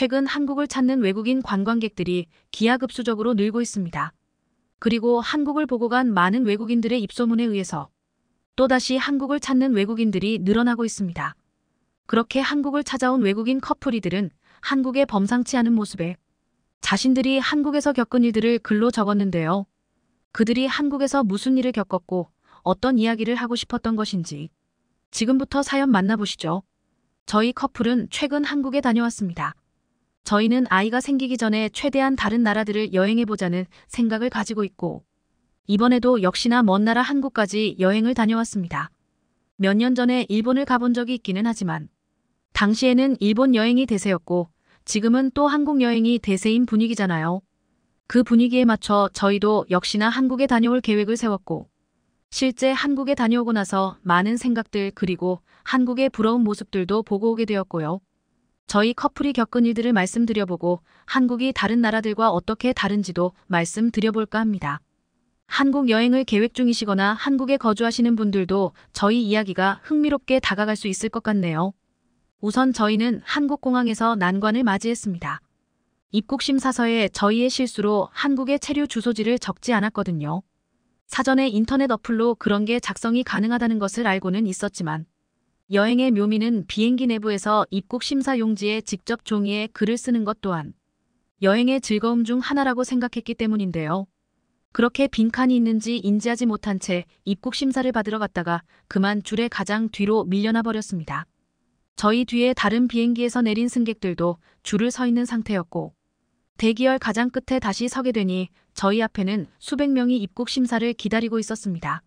최근 한국을 찾는 외국인 관광객들이 기하급수적으로 늘고 있습니다. 그리고 한국을 보고 간 많은 외국인들의 입소문에 의해서 또다시 한국을 찾는 외국인들이 늘어나고 있습니다. 그렇게 한국을 찾아온 외국인 커플이들은 한국의 범상치 않은 모습에 자신들이 한국에서 겪은 일들을 글로 적었는데요. 그들이 한국에서 무슨 일을 겪었고 어떤 이야기를 하고 싶었던 것인지 지금부터 사연 만나보시죠. 저희 커플은 최근 한국에 다녀왔습니다. 저희는 아이가 생기기 전에 최대한 다른 나라들을 여행해보자는 생각을 가지고 있고 이번에도 역시나 먼 나라 한국까지 여행을 다녀왔습니다. 몇 년 전에 일본을 가본 적이 있기는 하지만 당시에는 일본 여행이 대세였고 지금은 또 한국 여행이 대세인 분위기잖아요. 그 분위기에 맞춰 저희도 역시나 한국에 다녀올 계획을 세웠고 실제 한국에 다녀오고 나서 많은 생각들 그리고 한국의 부러운 모습들도 보고 오게 되었고요. 저희 커플이 겪은 일들을 말씀드려보고 한국이 다른 나라들과 어떻게 다른지도 말씀드려볼까 합니다. 한국 여행을 계획 중이시거나 한국에 거주하시는 분들도 저희 이야기가 흥미롭게 다가갈 수 있을 것 같네요. 우선 저희는 한국공항에서 난관을 맞이했습니다. 입국심사서에 저희의 실수로 한국의 체류 주소지를 적지 않았거든요. 사전에 인터넷 어플로 그런 게 작성이 가능하다는 것을 알고는 있었지만 여행의 묘미는 비행기 내부에서 입국 심사 용지에 직접 종이에 글을 쓰는 것 또한 여행의 즐거움 중 하나라고 생각했기 때문인데요. 그렇게 빈칸이 있는지 인지하지 못한 채 입국 심사를 받으러 갔다가 그만 줄에 가장 뒤로 밀려나 버렸습니다. 저희 뒤에 다른 비행기에서 내린 승객들도 줄을 서 있는 상태였고 대기열 가장 끝에 다시 서게 되니 저희 앞에는 수백 명이 입국 심사를 기다리고 있었습니다.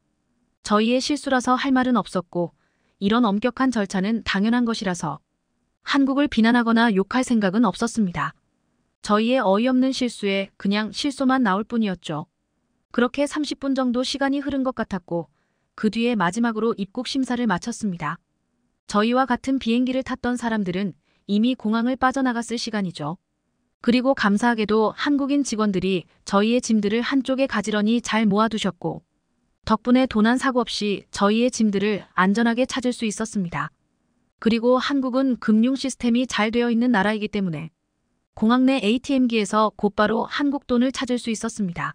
저희의 실수라서 할 말은 없었고 이런 엄격한 절차는 당연한 것이라서 한국을 비난하거나 욕할 생각은 없었습니다. 저희의 어이없는 실수에 그냥 실소만 나올 뿐이었죠. 그렇게 30분 정도 시간이 흐른 것 같았고 그 뒤에 마지막으로 입국 심사를 마쳤습니다. 저희와 같은 비행기를 탔던 사람들은 이미 공항을 빠져나갔을 시간이죠. 그리고 감사하게도 한국인 직원들이 저희의 짐들을 한쪽에 가지런히 잘 모아두셨고 덕분에 도난 사고 없이 저희의 짐들을 안전하게 찾을 수 있었습니다. 그리고 한국은 금융 시스템이 잘 되어 있는 나라이기 때문에 공항 내 ATM기에서 곧바로 한국 돈을 찾을 수 있었습니다.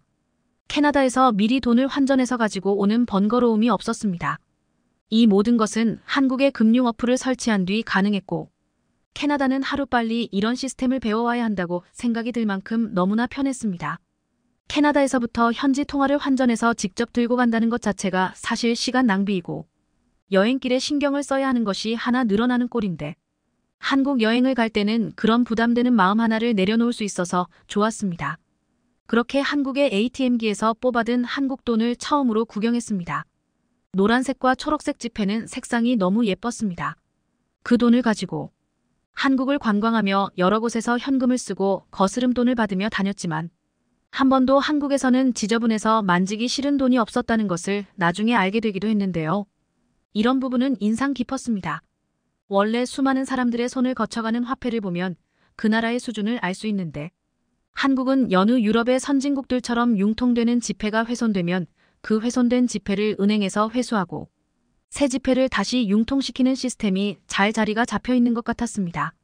캐나다에서 미리 돈을 환전해서 가지고 오는 번거로움이 없었습니다. 이 모든 것은 한국의 금융 어플을 설치한 뒤 가능했고 캐나다는 하루빨리 이런 시스템을 배워와야 한다고 생각이 들 만큼 너무나 편했습니다. 캐나다에서부터 현지 통화를 환전해서 직접 들고 간다는 것 자체가 사실 시간 낭비이고 여행길에 신경을 써야 하는 것이 하나 늘어나는 꼴인데 한국 여행을 갈 때는 그런 부담되는 마음 하나를 내려놓을 수 있어서 좋았습니다. 그렇게 한국의 ATM기에서 뽑아든 한국 돈을 처음으로 구경했습니다. 노란색과 초록색 지폐는 색상이 너무 예뻤습니다. 그 돈을 가지고 한국을 관광하며 여러 곳에서 현금을 쓰고 거스름 돈을 받으며 다녔지만 한 번도 한국에서는 지저분해서 만지기 싫은 돈이 없었다는 것을 나중에 알게 되기도 했는데요. 이런 부분은 인상 깊었습니다. 원래 수많은 사람들의 손을 거쳐가는 화폐를 보면 그 나라의 수준을 알 수 있는데 한국은 여느 유럽의 선진국들처럼 융통되는 지폐가 훼손되면 그 훼손된 지폐를 은행에서 회수하고 새 지폐를 다시 융통시키는 시스템이 잘 자리가 잡혀 있는 것 같았습니다.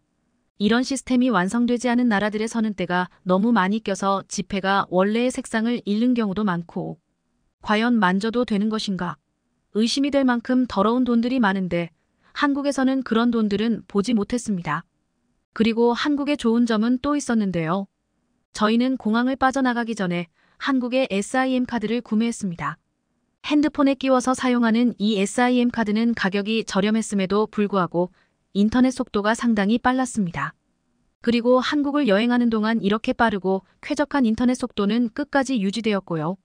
이런 시스템이 완성되지 않은 나라들의 선은때가 너무 많이 껴서 지폐가 원래의 색상을 잃는 경우도 많고 과연 만져도 되는 것인가 의심이 될 만큼 더러운 돈들이 많은데 한국에서는 그런 돈들은 보지 못했습니다. 그리고 한국의 좋은 점은 또 있었는데요. 저희는 공항을 빠져나가기 전에 한국의 SIM 카드를 구매했습니다. 핸드폰에 끼워서 사용하는 이 SIM 카드는 가격이 저렴했음에도 불구하고 인터넷 속도가 상당히 빨랐습니다. 그리고 한국을 여행하는 동안 이렇게 빠르고 쾌적한 인터넷 속도는 끝까지 유지되었고요.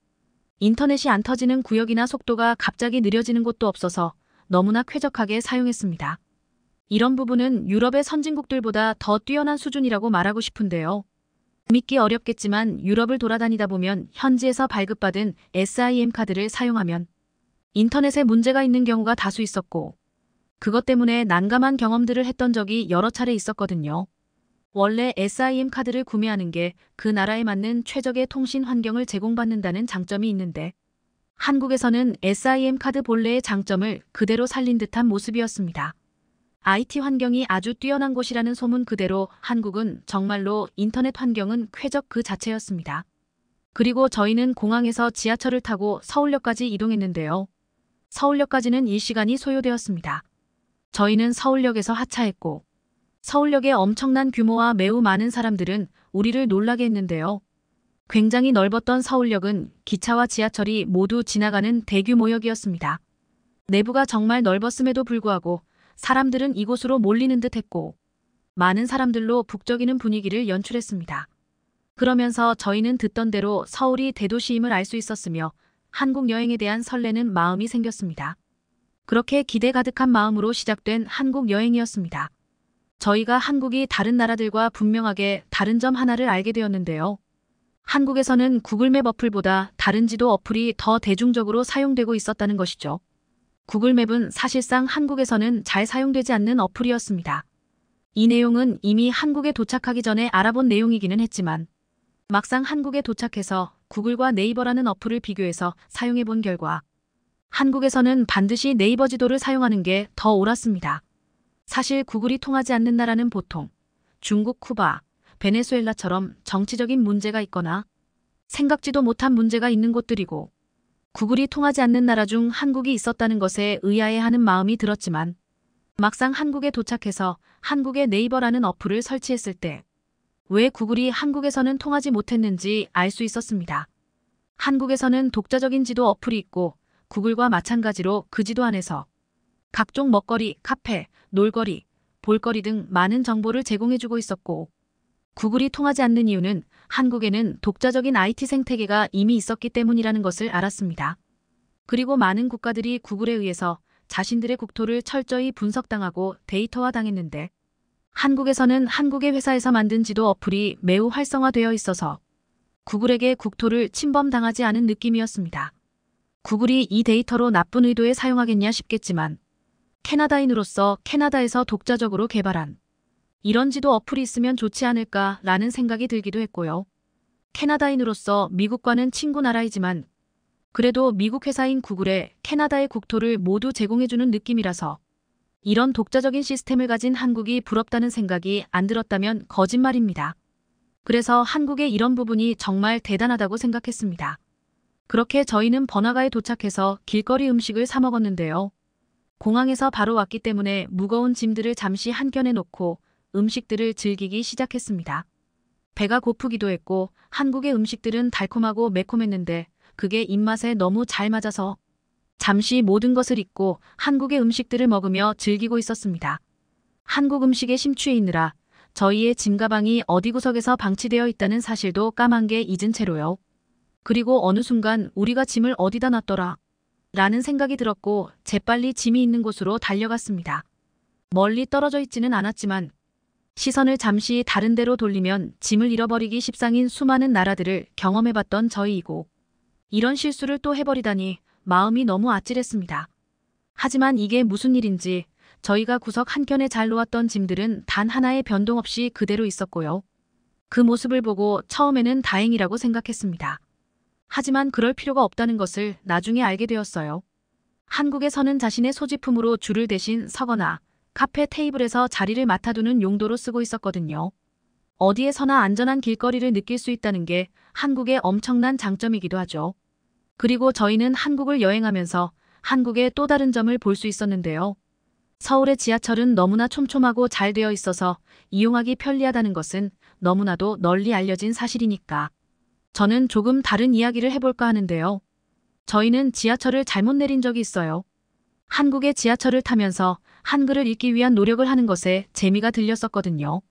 인터넷이 안 터지는 구역이나 속도가 갑자기 느려지는 곳도 없어서 너무나 쾌적하게 사용했습니다. 이런 부분은 유럽의 선진국들보다 더 뛰어난 수준이라고 말하고 싶은데요. 믿기 어렵겠지만 유럽을 돌아다니다 보면 현지에서 발급받은 SIM 카드를 사용하면 인터넷에 문제가 있는 경우가 다수 있었고 그것 때문에 난감한 경험들을 했던 적이 여러 차례 있었거든요. 원래 SIM 카드를 구매하는 게 그 나라에 맞는 최적의 통신 환경을 제공받는다는 장점이 있는데 한국에서는 SIM 카드 본래의 장점을 그대로 살린 듯한 모습이었습니다. IT 환경이 아주 뛰어난 곳이라는 소문 그대로 한국은 정말로 인터넷 환경은 쾌적 그 자체였습니다. 그리고 저희는 공항에서 지하철을 타고 서울역까지 이동했는데요. 서울역까지는 이시간이 소요되었습니다. 저희는 서울역에서 하차했고 서울역의 엄청난 규모와 매우 많은 사람들은 우리를 놀라게 했는데요. 굉장히 넓었던 서울역은 기차와 지하철이 모두 지나가는 대규모역이었습니다. 내부가 정말 넓었음에도 불구하고 사람들은 이곳으로 몰리는 듯 했고 많은 사람들로 북적이는 분위기를 연출했습니다. 그러면서 저희는 듣던 대로 서울이 대도시임을 알 수 있었으며 한국 여행에 대한 설레는 마음이 생겼습니다. 그렇게 기대 가득한 마음으로 시작된 한국 여행이었습니다. 저희가 한국이 다른 나라들과 분명하게 다른 점 하나를 알게 되었는데요. 한국에서는 구글맵 어플보다 다른 지도 어플이 더 대중적으로 사용되고 있었다는 것이죠. 구글맵은 사실상 한국에서는 잘 사용되지 않는 어플이었습니다. 이 내용은 이미 한국에 도착하기 전에 알아본 내용이기는 했지만 막상 한국에 도착해서 구글과 네이버라는 어플을 비교해서 사용해본 결과 한국에서는 반드시 네이버 지도를 사용하는 게 더 옳았습니다. 사실 구글이 통하지 않는 나라는 보통 중국, 쿠바, 베네수엘라처럼 정치적인 문제가 있거나 생각지도 못한 문제가 있는 곳들이고 구글이 통하지 않는 나라 중 한국이 있었다는 것에 의아해하는 마음이 들었지만 막상 한국에 도착해서 한국의 네이버라는 어플을 설치했을 때 왜 구글이 한국에서는 통하지 못했는지 알 수 있었습니다. 한국에서는 독자적인 지도 어플이 있고 구글과 마찬가지로 그 지도 안에서 각종 먹거리, 카페, 놀거리, 볼거리 등 많은 정보를 제공해주고 있었고 구글이 통하지 않는 이유는 한국에는 독자적인 IT 생태계가 이미 있었기 때문이라는 것을 알았습니다. 그리고 많은 국가들이 구글에 의해서 자신들의 국토를 철저히 분석당하고 데이터화 당했는데 한국에서는 한국의 회사에서 만든 지도 어플이 매우 활성화되어 있어서 구글에게 국토를 침범당하지 않은 느낌이었습니다. 구글이 이 데이터로 나쁜 의도에 사용하겠냐 싶겠지만 캐나다인으로서 캐나다에서 독자적으로 개발한 이런 지도 어플이 있으면 좋지 않을까라는 생각이 들기도 했고요. 캐나다인으로서 미국과는 친구 나라이지만 그래도 미국 회사인 구글에 캐나다의 국토를 모두 제공해주는 느낌이라서 이런 독자적인 시스템을 가진 한국이 부럽다는 생각이 안 들었다면 거짓말입니다. 그래서 한국의 이런 부분이 정말 대단하다고 생각했습니다. 그렇게 저희는 번화가에 도착해서 길거리 음식을 사 먹었는데요. 공항에서 바로 왔기 때문에 무거운 짐들을 잠시 한켠에 놓고 음식들을 즐기기 시작했습니다. 배가 고프기도 했고 한국의 음식들은 달콤하고 매콤했는데 그게 입맛에 너무 잘 맞아서 잠시 모든 것을 잊고 한국의 음식들을 먹으며 즐기고 있었습니다. 한국 음식에 심취해 있느라 저희의 짐가방이 어디 구석에서 방치되어 있다는 사실도 까만 게 잊은 채로요. 그리고 어느 순간 우리가 짐을 어디다 놨더라 라는 생각이 들었고 재빨리 짐이 있는 곳으로 달려갔습니다. 멀리 떨어져 있지는 않았지만 시선을 잠시 다른 데로 돌리면 짐을 잃어버리기 십상인 수많은 나라들을 경험해봤던 저희이고 이런 실수를 또 해버리다니 마음이 너무 아찔했습니다. 하지만 이게 무슨 일인지 저희가 구석 한켠에 잘 놓았던 짐들은 단 하나의 변동 없이 그대로 있었고요. 그 모습을 보고 처음에는 다행이라고 생각했습니다. 하지만 그럴 필요가 없다는 것을 나중에 알게 되었어요. 한국에서는 자신의 소지품으로 줄을 대신 서거나 카페 테이블에서 자리를 맡아두는 용도로 쓰고 있었거든요. 어디에서나 안전한 길거리를 느낄 수 있다는 게 한국의 엄청난 장점이기도 하죠. 그리고 저희는 한국을 여행하면서 한국의 또 다른 점을 볼 수 있었는데요. 서울의 지하철은 너무나 촘촘하고 잘 되어 있어서 이용하기 편리하다는 것은 너무나도 널리 알려진 사실이니까. 저는 조금 다른 이야기를 해볼까 하는데요. 저희는 지하철을 잘못 내린 적이 있어요. 한국의 지하철을 타면서 한글을 읽기 위한 노력을 하는 것에 재미가 들렸었거든요.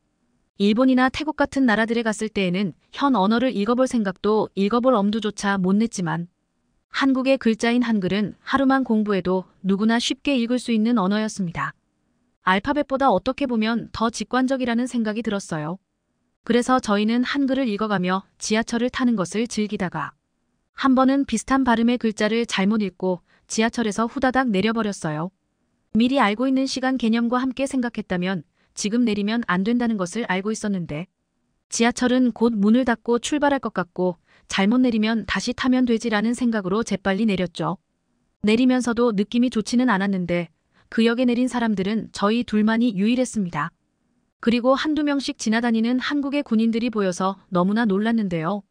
일본이나 태국 같은 나라들에 갔을 때에는 현 언어를 읽어볼 생각도 읽어볼 엄두조차 못 냈지만 한국의 글자인 한글은 하루만 공부해도 누구나 쉽게 읽을 수 있는 언어였습니다. 알파벳보다 어떻게 보면 더 직관적이라는 생각이 들었어요. 그래서 저희는 한글을 읽어가며 지하철을 타는 것을 즐기다가 한 번은 비슷한 발음의 글자를 잘못 읽고 지하철에서 후다닥 내려버렸어요. 미리 알고 있는 시간 개념과 함께 생각했다면 지금 내리면 안 된다는 것을 알고 있었는데 지하철은 곧 문을 닫고 출발할 것 같고 잘못 내리면 다시 타면 되지라는 생각으로 재빨리 내렸죠. 내리면서도 느낌이 좋지는 않았는데 그 역에 내린 사람들은 저희 둘만이 유일했습니다. 그리고 한두 명씩 지나다니는 한국의 군인들이 보여서 너무나 놀랐는데요.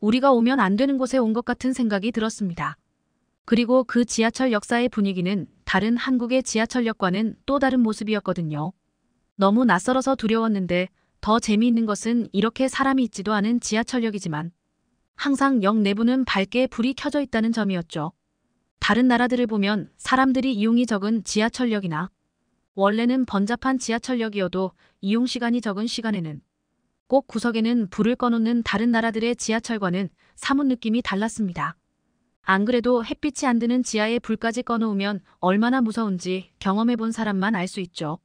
우리가 오면 안 되는 곳에 온 것 같은 생각이 들었습니다. 그리고 그 지하철 역사의 분위기는 다른 한국의 지하철역과는 또 다른 모습이었거든요. 너무 낯설어서 두려웠는데 더 재미있는 것은 이렇게 사람이 있지도 않은 지하철역이지만 항상 역 내부는 밝게 불이 켜져 있다는 점이었죠. 다른 나라들을 보면 사람들이 이용이 적은 지하철역이나 원래는 번잡한 지하철역이어도 이용시간이 적은 시간에는 꼭 구석에는 불을 꺼놓는 다른 나라들의 지하철과는 사뭇 느낌이 달랐습니다. 안 그래도 햇빛이 안 드는 지하에 불까지 꺼놓으면 얼마나 무서운지 경험해본 사람만 알 수 있죠.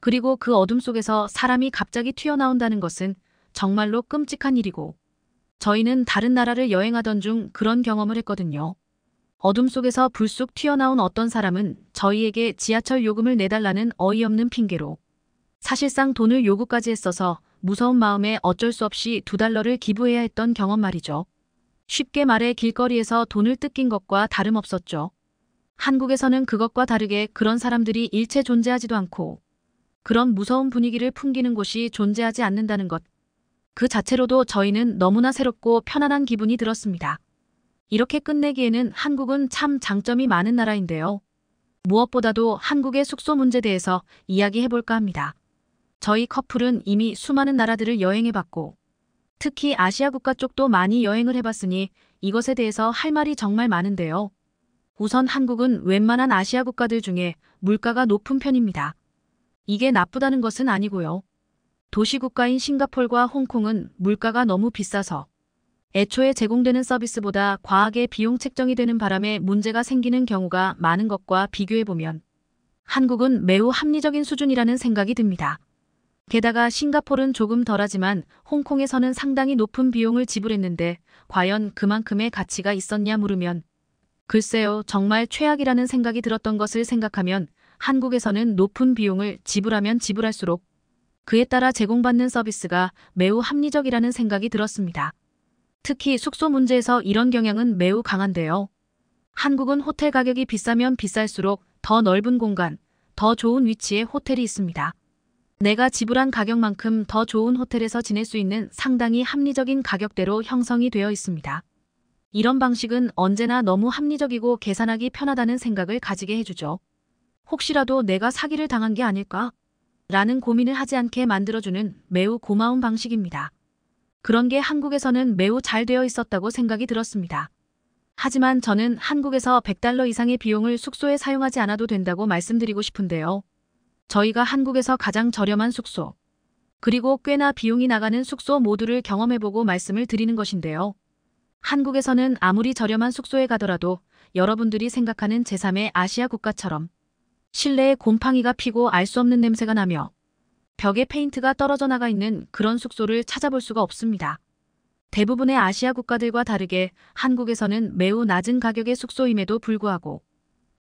그리고 그 어둠 속에서 사람이 갑자기 튀어나온다는 것은 정말로 끔찍한 일이고 저희는 다른 나라를 여행하던 중 그런 경험을 했거든요. 어둠 속에서 불쑥 튀어나온 어떤 사람은 저희에게 지하철 요금을 내달라는 어이없는 핑계로 사실상 돈을 요구까지 했어서 무서운 마음에 어쩔 수 없이 두 달러를 기부해야 했던 경험 말이죠. 쉽게 말해 길거리에서 돈을 뜯긴 것과 다름없었죠. 한국에서는 그것과 다르게 그런 사람들이 일체 존재하지도 않고 그런 무서운 분위기를 풍기는 곳이 존재하지 않는다는 것. 그 자체로도 저희는 너무나 새롭고 편안한 기분이 들었습니다. 이렇게 끝내기에는 한국은 참 장점이 많은 나라인데요. 무엇보다도 한국의 숙소 문제 대해서 이야기해볼까 합니다. 저희 커플은 이미 수많은 나라들을 여행해봤고 특히 아시아 국가 쪽도 많이 여행을 해봤으니 이것에 대해서 할 말이 정말 많은데요. 우선 한국은 웬만한 아시아 국가들 중에 물가가 높은 편입니다. 이게 나쁘다는 것은 아니고요. 도시국가인 싱가폴과 홍콩은 물가가 너무 비싸서 애초에 제공되는 서비스보다 과하게 비용 책정이 되는 바람에 문제가 생기는 경우가 많은 것과 비교해보면 한국은 매우 합리적인 수준이라는 생각이 듭니다. 게다가 싱가폴은 조금 덜하지만 홍콩에서는 상당히 높은 비용을 지불했는데 과연 그만큼의 가치가 있었냐 물으면 글쎄요 정말 최악이라는 생각이 들었던 것을 생각하면 한국에서는 높은 비용을 지불하면 지불할수록 그에 따라 제공받는 서비스가 매우 합리적이라는 생각이 들었습니다. 특히 숙소 문제에서 이런 경향은 매우 강한데요. 한국은 호텔 가격이 비싸면 비쌀수록 더 넓은 공간, 더 좋은 위치의 호텔이 있습니다. 내가 지불한 가격만큼 더 좋은 호텔에서 지낼 수 있는 상당히 합리적인 가격대로 형성이 되어 있습니다. 이런 방식은 언제나 너무 합리적이고 계산하기 편하다는 생각을 가지게 해주죠. 혹시라도 내가 사기를 당한 게 아닐까? 라는 고민을 하지 않게 만들어주는 매우 고마운 방식입니다. 그런 게 한국에서는 매우 잘 되어 있었다고 생각이 들었습니다. 하지만 저는 한국에서 100달러 이상의 비용을 숙소에 사용하지 않아도 된다고 말씀드리고 싶은데요. 저희가 한국에서 가장 저렴한 숙소, 그리고 꽤나 비용이 나가는 숙소 모두를 경험해보고 말씀을 드리는 것인데요. 한국에서는 아무리 저렴한 숙소에 가더라도 여러분들이 생각하는 제3의 아시아 국가처럼 실내에 곰팡이가 피고 알 수 없는 냄새가 나며 벽에 페인트가 떨어져 나가 있는 그런 숙소를 찾아볼 수가 없습니다. 대부분의 아시아 국가들과 다르게 한국에서는 매우 낮은 가격의 숙소임에도 불구하고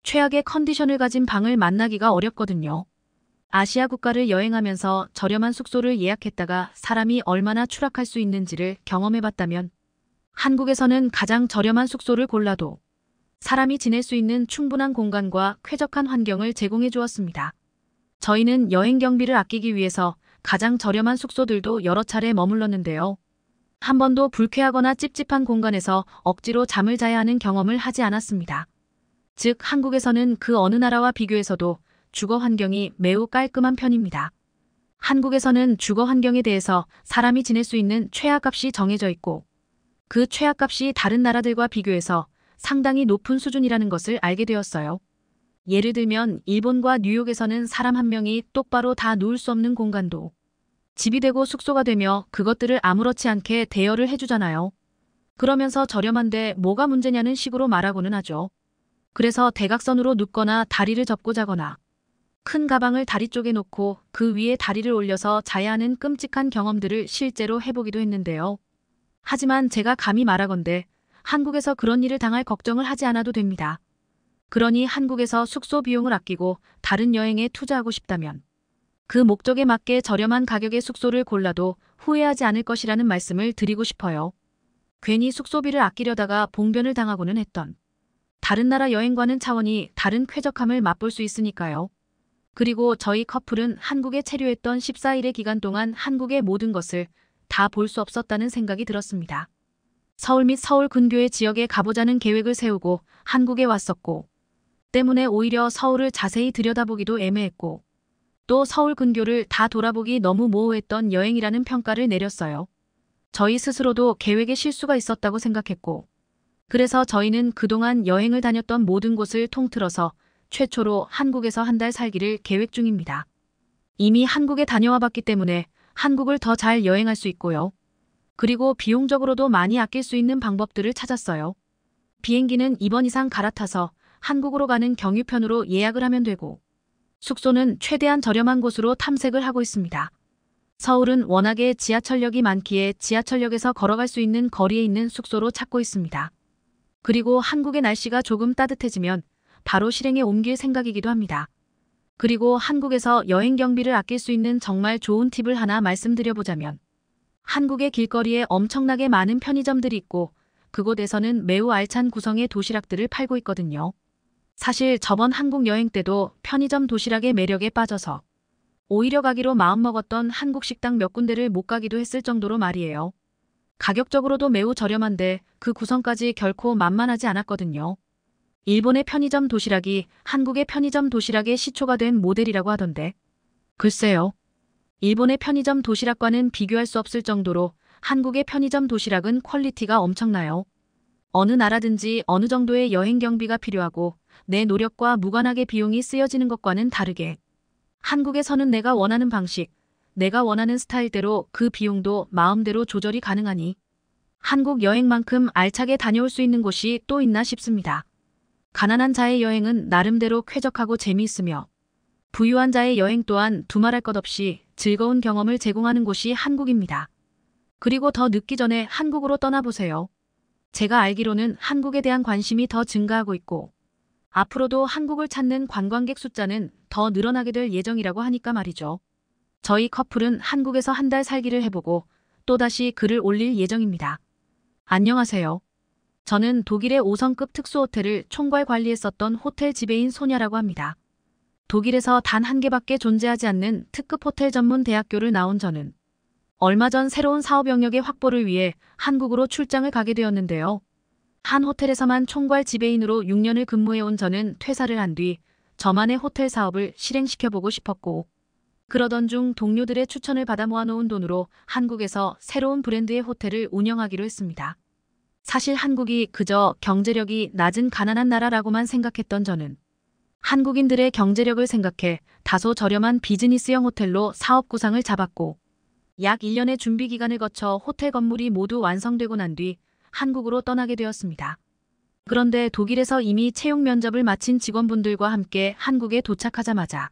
최악의 컨디션을 가진 방을 만나기가 어렵거든요. 아시아 국가를 여행하면서 저렴한 숙소를 예약했다가 사람이 얼마나 추락할 수 있는지를 경험해봤다면 한국에서는 가장 저렴한 숙소를 골라도 사람이 지낼 수 있는 충분한 공간과 쾌적한 환경을 제공해 주었습니다. 저희는 여행 경비를 아끼기 위해서 가장 저렴한 숙소들도 여러 차례 머물렀는데요. 한 번도 불쾌하거나 찝찝한 공간에서 억지로 잠을 자야 하는 경험을 하지 않았습니다. 즉 한국에서는 그 어느 나라와 비교해서도 주거 환경이 매우 깔끔한 편입니다. 한국에서는 주거 환경에 대해서 사람이 지낼 수 있는 최악값이 정해져 있고 그최악값이 다른 나라들과 비교해서 상당히 높은 수준이라는 것을 알게 되었어요. 예를 들면 일본과 뉴욕에서는 사람 한 명이 똑바로 다 누울 수 없는 공간도 집이 되고 숙소가 되며 그것들을 아무렇지 않게 대여를 해주잖아요. 그러면서 저렴한데 뭐가 문제냐는 식으로 말하고는 하죠. 그래서 대각선으로 눕거나 다리를 접고 자거나 큰 가방을 다리 쪽에 놓고 그 위에 다리를 올려서 자야 하는 끔찍한 경험들을 실제로 해보기도 했는데요. 하지만 제가 감히 말하건대 한국에서 그런 일을 당할 걱정을 하지 않아도 됩니다. 그러니 한국에서 숙소 비용을 아끼고 다른 여행에 투자하고 싶다면 그 목적에 맞게 저렴한 가격의 숙소를 골라도 후회하지 않을 것이라는 말씀을 드리고 싶어요. 괜히 숙소비를 아끼려다가 봉변을 당하고는 했던 다른 나라 여행과는 차원이 다른 쾌적함을 맛볼 수 있으니까요. 그리고 저희 커플은 한국에 체류했던 14일의 기간 동안 한국의 모든 것을 다 볼 수 없었다는 생각이 들었습니다. 서울 및 서울 근교의 지역에 가보자는 계획을 세우고 한국에 왔었고 때문에 오히려 서울을 자세히 들여다보기도 애매했고 또 서울 근교를 다 돌아보기 너무 모호했던 여행이라는 평가를 내렸어요. 저희 스스로도 계획에 실수가 있었다고 생각했고 그래서 저희는 그동안 여행을 다녔던 모든 곳을 통틀어서 최초로 한국에서 한 달 살기를 계획 중입니다. 이미 한국에 다녀와 봤기 때문에 한국을 더 잘 여행할 수 있고요. 그리고 비용적으로도 많이 아낄 수 있는 방법들을 찾았어요. 비행기는 이번 이상 갈아타서 한국으로 가는 경유편으로 예약을 하면 되고 숙소는 최대한 저렴한 곳으로 탐색을 하고 있습니다. 서울은 워낙에 지하철역이 많기에 지하철역에서 걸어갈 수 있는 거리에 있는 숙소로 찾고 있습니다. 그리고 한국의 날씨가 조금 따뜻해지면 바로 실행에 옮길 생각이기도 합니다. 그리고 한국에서 여행 경비를 아낄 수 있는 정말 좋은 팁을 하나 말씀드려보자면 한국의 길거리에 엄청나게 많은 편의점들이 있고 그곳에서는 매우 알찬 구성의 도시락들을 팔고 있거든요. 사실 저번 한국 여행 때도 편의점 도시락의 매력에 빠져서 오히려 가기로 마음먹었던 한국 식당 몇 군데를 못 가기도 했을 정도로 말이에요. 가격적으로도 매우 저렴한데 그 구성까지 결코 만만하지 않았거든요. 일본의 편의점 도시락이 한국의 편의점 도시락의 시초가 된 모델이라고 하던데 글쎄요. 일본의 편의점 도시락과는 비교할 수 없을 정도로 한국의 편의점 도시락은 퀄리티가 엄청나요. 어느 나라든지 어느 정도의 여행 경비가 필요하고 내 노력과 무관하게 비용이 쓰여지는 것과는 다르게 한국에서는 내가 원하는 방식, 내가 원하는 스타일대로 그 비용도 마음대로 조절이 가능하니 한국 여행만큼 알차게 다녀올 수 있는 곳이 또 있나 싶습니다. 가난한 자의 여행은 나름대로 쾌적하고 재미있으며 부유한 자의 여행 또한 두말할 것 없이 즐거운 경험을 제공하는 곳이 한국입니다. 그리고 더 늦기 전에 한국으로 떠나보세요. 제가 알기로는 한국에 대한 관심이 더 증가하고 있고 앞으로도 한국을 찾는 관광객 숫자는 더 늘어나게 될 예정이라고 하니까 말이죠. 저희 커플은 한국에서 한 달 살기를 해보고 또다시 글을 올릴 예정입니다. 안녕하세요. 저는 독일의 5성급 특수호텔을 총괄 관리했었던 호텔 지배인 소녀라고 합니다. 독일에서 단 한 개밖에 존재하지 않는 특급 호텔 전문 대학교를 나온 저는 얼마 전 새로운 사업 영역의 확보를 위해 한국으로 출장을 가게 되었는데요. 한 호텔에서만 총괄 지배인으로 6년을 근무해온 저는 퇴사를 한 뒤 저만의 호텔 사업을 실행시켜보고 싶었고 그러던 중 동료들의 추천을 받아 모아놓은 돈으로 한국에서 새로운 브랜드의 호텔을 운영하기로 했습니다. 사실 한국이 그저 경제력이 낮은 가난한 나라라고만 생각했던 저는 한국인들의 경제력을 생각해 다소 저렴한 비즈니스형 호텔로 사업 구상을 잡았고 약 1년의 준비 기간을 거쳐 호텔 건물이 모두 완성되고 난뒤 한국으로 떠나게 되었습니다. 그런데 독일에서 이미 채용 면접을 마친 직원분들과 함께 한국에 도착하자마자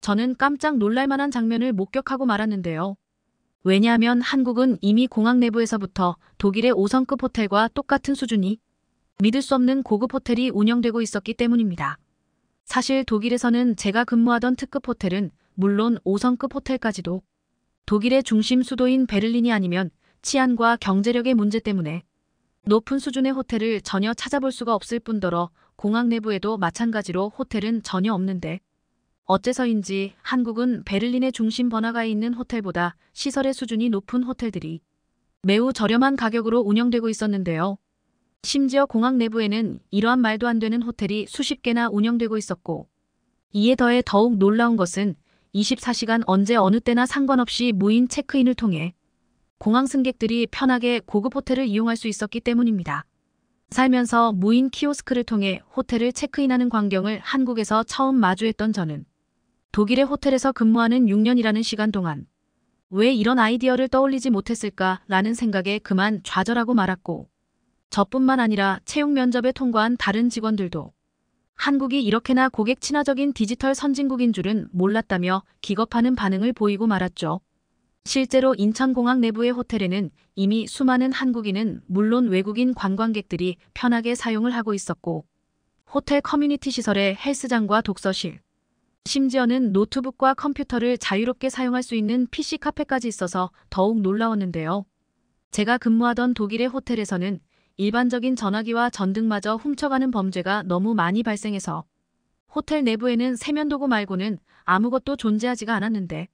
저는 깜짝 놀랄만한 장면을 목격하고 말았는데요. 왜냐하면 한국은 이미 공항 내부에서부터 독일의 5성급 호텔과 똑같은 수준이 믿을 수 없는 고급 호텔이 운영되고 있었기 때문입니다. 사실 독일에서는 제가 근무하던 특급 호텔은 물론 5성급 호텔까지도 독일의 중심 수도인 베를린이 아니면 치안과 경제력의 문제 때문에 높은 수준의 호텔을 전혀 찾아볼 수가 없을 뿐더러 공항 내부에도 마찬가지로 호텔은 전혀 없는데 어째서인지 한국은 베를린의 중심 번화가에 있는 호텔보다 시설의 수준이 높은 호텔들이 매우 저렴한 가격으로 운영되고 있었는데요. 심지어 공항 내부에는 이러한 말도 안 되는 호텔이 수십 개나 운영되고 있었고 이에 더해 더욱 놀라운 것은 24시간 언제 어느 때나 상관없이 무인 체크인을 통해 공항 승객들이 편하게 고급 호텔을 이용할 수 있었기 때문입니다. 살면서 무인 키오스크를 통해 호텔을 체크인하는 광경을 한국에서 처음 마주했던 저는 독일의 호텔에서 근무하는 6년이라는 시간 동안 왜 이런 아이디어를 떠올리지 못했을까라는 생각에 그만 좌절하고 말았고 저뿐만 아니라 채용 면접에 통과한 다른 직원들도 한국이 이렇게나 고객 친화적인 디지털 선진국인 줄은 몰랐다며 기겁하는 반응을 보이고 말았죠. 실제로 인천공항 내부의 호텔에는 이미 수많은 한국인은 물론 외국인 관광객들이 편하게 사용을 하고 있었고 호텔 커뮤니티 시설의 헬스장과 독서실, 심지어는 노트북과 컴퓨터를 자유롭게 사용할 수 있는 PC 카페까지 있어서 더욱 놀라웠는데요. 제가 근무하던 독일의 호텔에서는 일반적인 전화기와 전등마저 훔쳐가는 범죄가 너무 많이 발생해서 호텔 내부에는 세면도구 말고는 아무것도 존재하지가 않았는데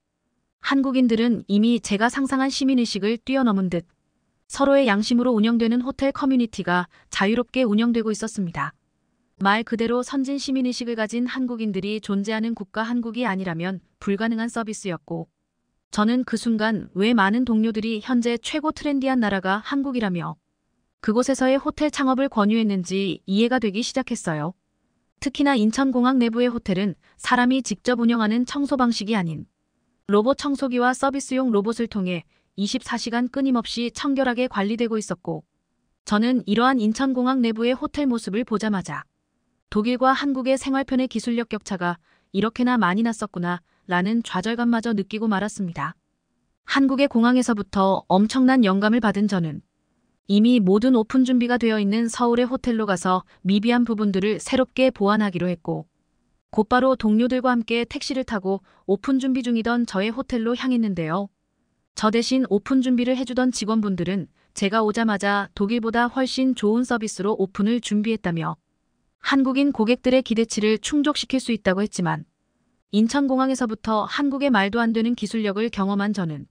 한국인들은 이미 제가 상상한 시민의식을 뛰어넘은 듯 서로의 양심으로 운영되는 호텔 커뮤니티가 자유롭게 운영되고 있었습니다. 말 그대로 선진 시민의식을 가진 한국인들이 존재하는 국가 한국이 아니라면 불가능한 서비스였고 저는 그 순간 왜 많은 동료들이 현재 최고 트렌디한 나라가 한국이라며 그곳에서의 호텔 창업을 권유했는지 이해가 되기 시작했어요. 특히나 인천공항 내부의 호텔은 사람이 직접 운영하는 청소 방식이 아닌 로봇 청소기와 서비스용 로봇을 통해 24시간 끊임없이 청결하게 관리되고 있었고 저는 이러한 인천공항 내부의 호텔 모습을 보자마자 독일과 한국의 생활편의 기술력 격차가 이렇게나 많이 났었구나 라는 좌절감마저 느끼고 말았습니다. 한국의 공항에서부터 엄청난 영감을 받은 저는 이미 모든 오픈 준비가 되어 있는 서울의 호텔로 가서 미비한 부분들을 새롭게 보완하기로 했고 곧바로 동료들과 함께 택시를 타고 오픈 준비 중이던 저의 호텔로 향했는데요. 저 대신 오픈 준비를 해주던 직원분들은 제가 오자마자 독일보다 훨씬 좋은 서비스로 오픈을 준비했다며 한국인 고객들의 기대치를 충족시킬 수 있다고 했지만 인천공항에서부터 한국의 말도 안 되는 기술력을 경험한 저는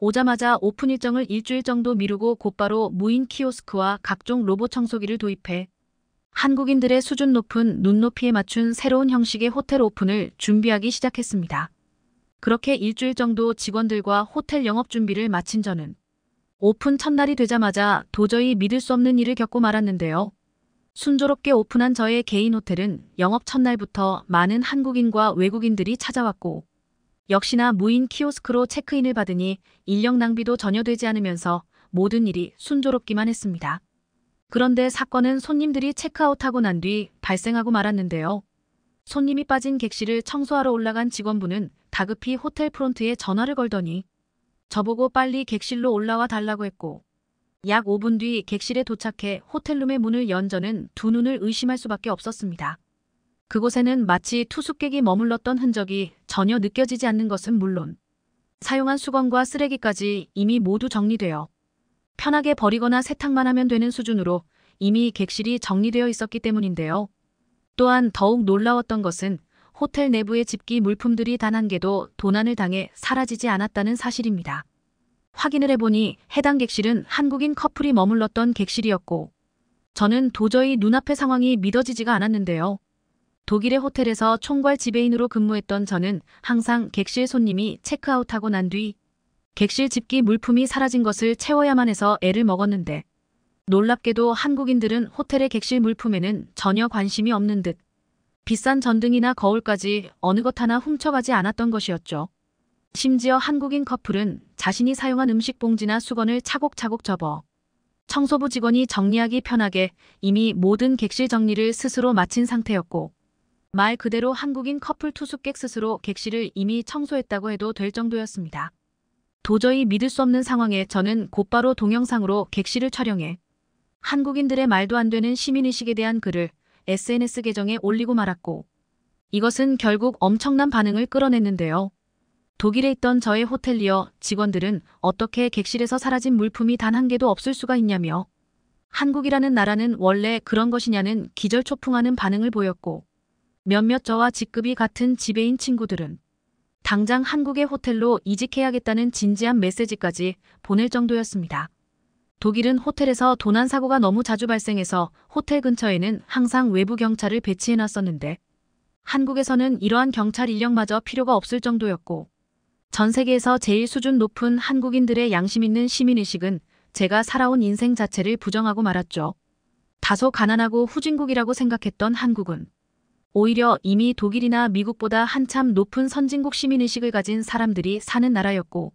오자마자 오픈 일정을 일주일 정도 미루고 곧바로 무인 키오스크와 각종 로봇 청소기를 도입해 한국인들의 수준 높은 눈높이에 맞춘 새로운 형식의 호텔 오픈을 준비하기 시작했습니다. 그렇게 일주일 정도 직원들과 호텔 영업 준비를 마친 저는 오픈 첫날이 되자마자 도저히 믿을 수 없는 일을 겪고 말았는데요. 순조롭게 오픈한 저의 개인 호텔은 영업 첫날부터 많은 한국인과 외국인들이 찾아왔고 역시나 무인 키오스크로 체크인을 받으니 인력 낭비도 전혀 되지 않으면서 모든 일이 순조롭기만 했습니다. 그런데 사건은 손님들이 체크아웃하고 난 뒤 발생하고 말았는데요. 손님이 빠진 객실을 청소하러 올라간 직원분은 다급히 호텔 프론트에 전화를 걸더니 저보고 빨리 객실로 올라와 달라고 했고 약 5분 뒤 객실에 도착해 호텔룸의 문을 연 저는 두 눈을 의심할 수밖에 없었습니다. 그곳에는 마치 투숙객이 머물렀던 흔적이 전혀 느껴지지 않는 것은 물론 사용한 수건과 쓰레기까지 이미 모두 정리되어 편하게 버리거나 세탁만 하면 되는 수준으로 이미 객실이 정리되어 있었기 때문인데요. 또한 더욱 놀라웠던 것은 호텔 내부의 집기 물품들이 단 한 개도 도난을 당해 사라지지 않았다는 사실입니다. 확인을 해보니 해당 객실은 한국인 커플이 머물렀던 객실이었고 저는 도저히 눈앞의 상황이 믿어지지가 않았는데요. 독일의 호텔에서 총괄 지배인으로 근무했던 저는 항상 객실 손님이 체크아웃하고 난뒤 객실 집기 물품이 사라진 것을 채워야만 해서 애를 먹었는데 놀랍게도 한국인들은 호텔의 객실 물품에는 전혀 관심이 없는 듯 비싼 전등이나 거울까지 어느 것 하나 훔쳐가지 않았던 것이었죠. 심지어 한국인 커플은 자신이 사용한 음식 봉지나 수건을 차곡차곡 접어 청소부 직원이 정리하기 편하게 이미 모든 객실 정리를 스스로 마친 상태였고 말 그대로 한국인 커플 투숙객 스스로 객실을 이미 청소했다고 해도 될 정도였습니다. 도저히 믿을 수 없는 상황에 저는 곧바로 동영상으로 객실을 촬영해 한국인들의 말도 안 되는 시민의식에 대한 글을 SNS 계정에 올리고 말았고 이것은 결국 엄청난 반응을 끌어냈는데요. 독일에 있던 저의 호텔리어 직원들은 어떻게 객실에서 사라진 물품이 단 한 개도 없을 수가 있냐며 한국이라는 나라는 원래 그런 것이냐는 기절초풍하는 반응을 보였고 몇몇 저와 직급이 같은 지배인 친구들은 당장 한국의 호텔로 이직해야겠다는 진지한 메시지까지 보낼 정도였습니다. 독일은 호텔에서 도난 사고가 너무 자주 발생해서 호텔 근처에는 항상 외부 경찰을 배치해놨었는데 한국에서는 이러한 경찰 인력마저 필요가 없을 정도였고 전 세계에서 제일 수준 높은 한국인들의 양심 있는 시민의식은 제가 살아온 인생 자체를 부정하고 말았죠. 다소 가난하고 후진국이라고 생각했던 한국은 오히려 이미 독일이나 미국보다 한참 높은 선진국 시민의식을 가진 사람들이 사는 나라였고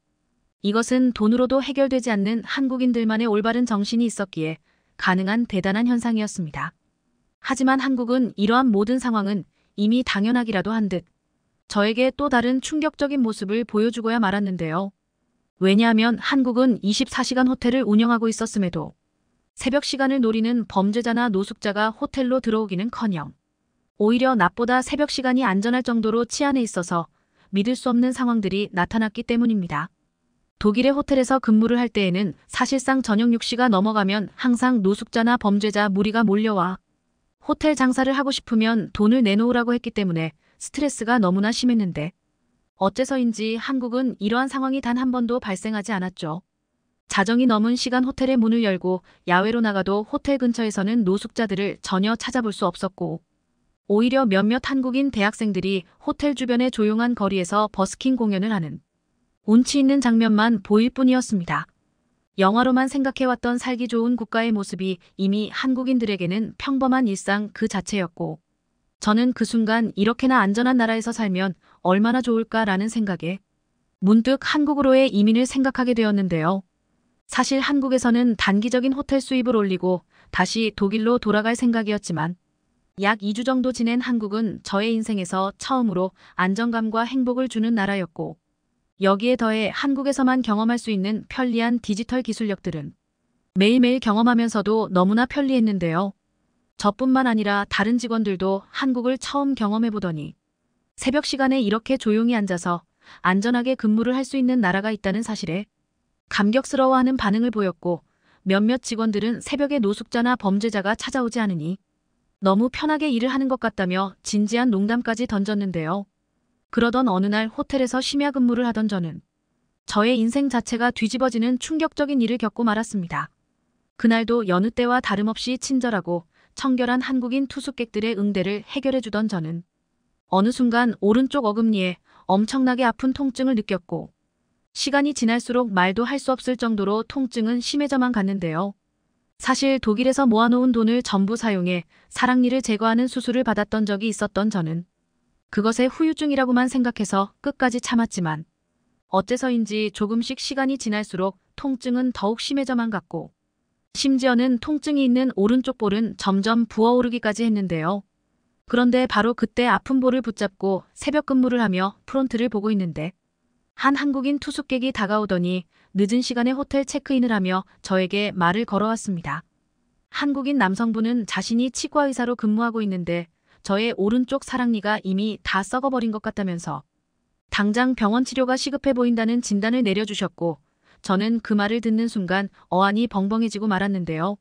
이것은 돈으로도 해결되지 않는 한국인들만의 올바른 정신이 있었기에 가능한 대단한 현상이었습니다. 하지만 한국은 이러한 모든 상황은 이미 당연하기라도 한 듯 저에게 또 다른 충격적인 모습을 보여주고야 말았는데요. 왜냐하면 한국은 24시간 호텔을 운영하고 있었음에도 새벽 시간을 노리는 범죄자나 노숙자가 호텔로 들어오기는커녕 오히려 낮보다 새벽 시간이 안전할 정도로 치안에 있어서 믿을 수 없는 상황들이 나타났기 때문입니다. 독일의 호텔에서 근무를 할 때에는 사실상 저녁 6시가 넘어가면 항상 노숙자나 범죄자 무리가 몰려와 호텔 장사를 하고 싶으면 돈을 내놓으라고 했기 때문에 스트레스가 너무나 심했는데 어째서인지 한국은 이러한 상황이 단 한 번도 발생하지 않았죠. 자정이 넘은 시간 호텔의 문을 열고 야외로 나가도 호텔 근처에서는 노숙자들을 전혀 찾아볼 수 없었고 오히려 몇몇 한국인 대학생들이 호텔 주변의 조용한 거리에서 버스킹 공연을 하는 운치 있는 장면만 보일 뿐이었습니다. 영화로만 생각해왔던 살기 좋은 국가의 모습이 이미 한국인들에게는 평범한 일상 그 자체였고 저는 그 순간 이렇게나 안전한 나라에서 살면 얼마나 좋을까라는 생각에 문득 한국으로의 이민을 생각하게 되었는데요. 사실 한국에서는 단기적인 호텔 수입을 올리고 다시 독일로 돌아갈 생각이었지만 약 2주 정도 지낸 한국은 저의 인생에서 처음으로 안정감과 행복을 주는 나라였고 여기에 더해 한국에서만 경험할 수 있는 편리한 디지털 기술력들은 매일매일 경험하면서도 너무나 편리했는데요. 저뿐만 아니라 다른 직원들도 한국을 처음 경험해보더니 새벽 시간에 이렇게 조용히 앉아서 안전하게 근무를 할 수 있는 나라가 있다는 사실에 감격스러워하는 반응을 보였고 몇몇 직원들은 새벽에 노숙자나 범죄자가 찾아오지 않으니 너무 편하게 일을 하는 것 같다며 진지한 농담까지 던졌는데요. 그러던 어느 날 호텔에서 심야 근무를 하던 저는 저의 인생 자체가 뒤집어지는 충격적인 일을 겪고 말았습니다. 그날도 여느 때와 다름없이 친절하고 청결한 한국인 투숙객들의 응대를 해결해주던 저는 어느 순간 오른쪽 어금니에 엄청나게 아픈 통증을 느꼈고 시간이 지날수록 말도 할 수 없을 정도로 통증은 심해져만 갔는데요. 사실 독일에서 모아놓은 돈을 전부 사용해 사랑니를 제거하는 수술을 받았던 적이 있었던 저는 그것의 후유증이라고만 생각해서 끝까지 참았지만 어째서인지 조금씩 시간이 지날수록 통증은 더욱 심해져만 갔고 심지어는 통증이 있는 오른쪽 볼은 점점 부어오르기까지 했는데요. 그런데 바로 그때 아픈 볼을 붙잡고 새벽 근무를 하며 프론트를 보고 있는데 한 한국인 투숙객이 다가오더니 늦은 시간에 호텔 체크인을 하며 저에게 말을 걸어왔습니다. 한국인 남성분은 자신이 치과 의사로 근무하고 있는데 저의 오른쪽 사랑니가 이미 다 썩어버린 것 같다면서 당장 병원 치료가 시급해 보인다는 진단을 내려주셨고 저는 그 말을 듣는 순간 어안이 벙벙해지고 말았는데요.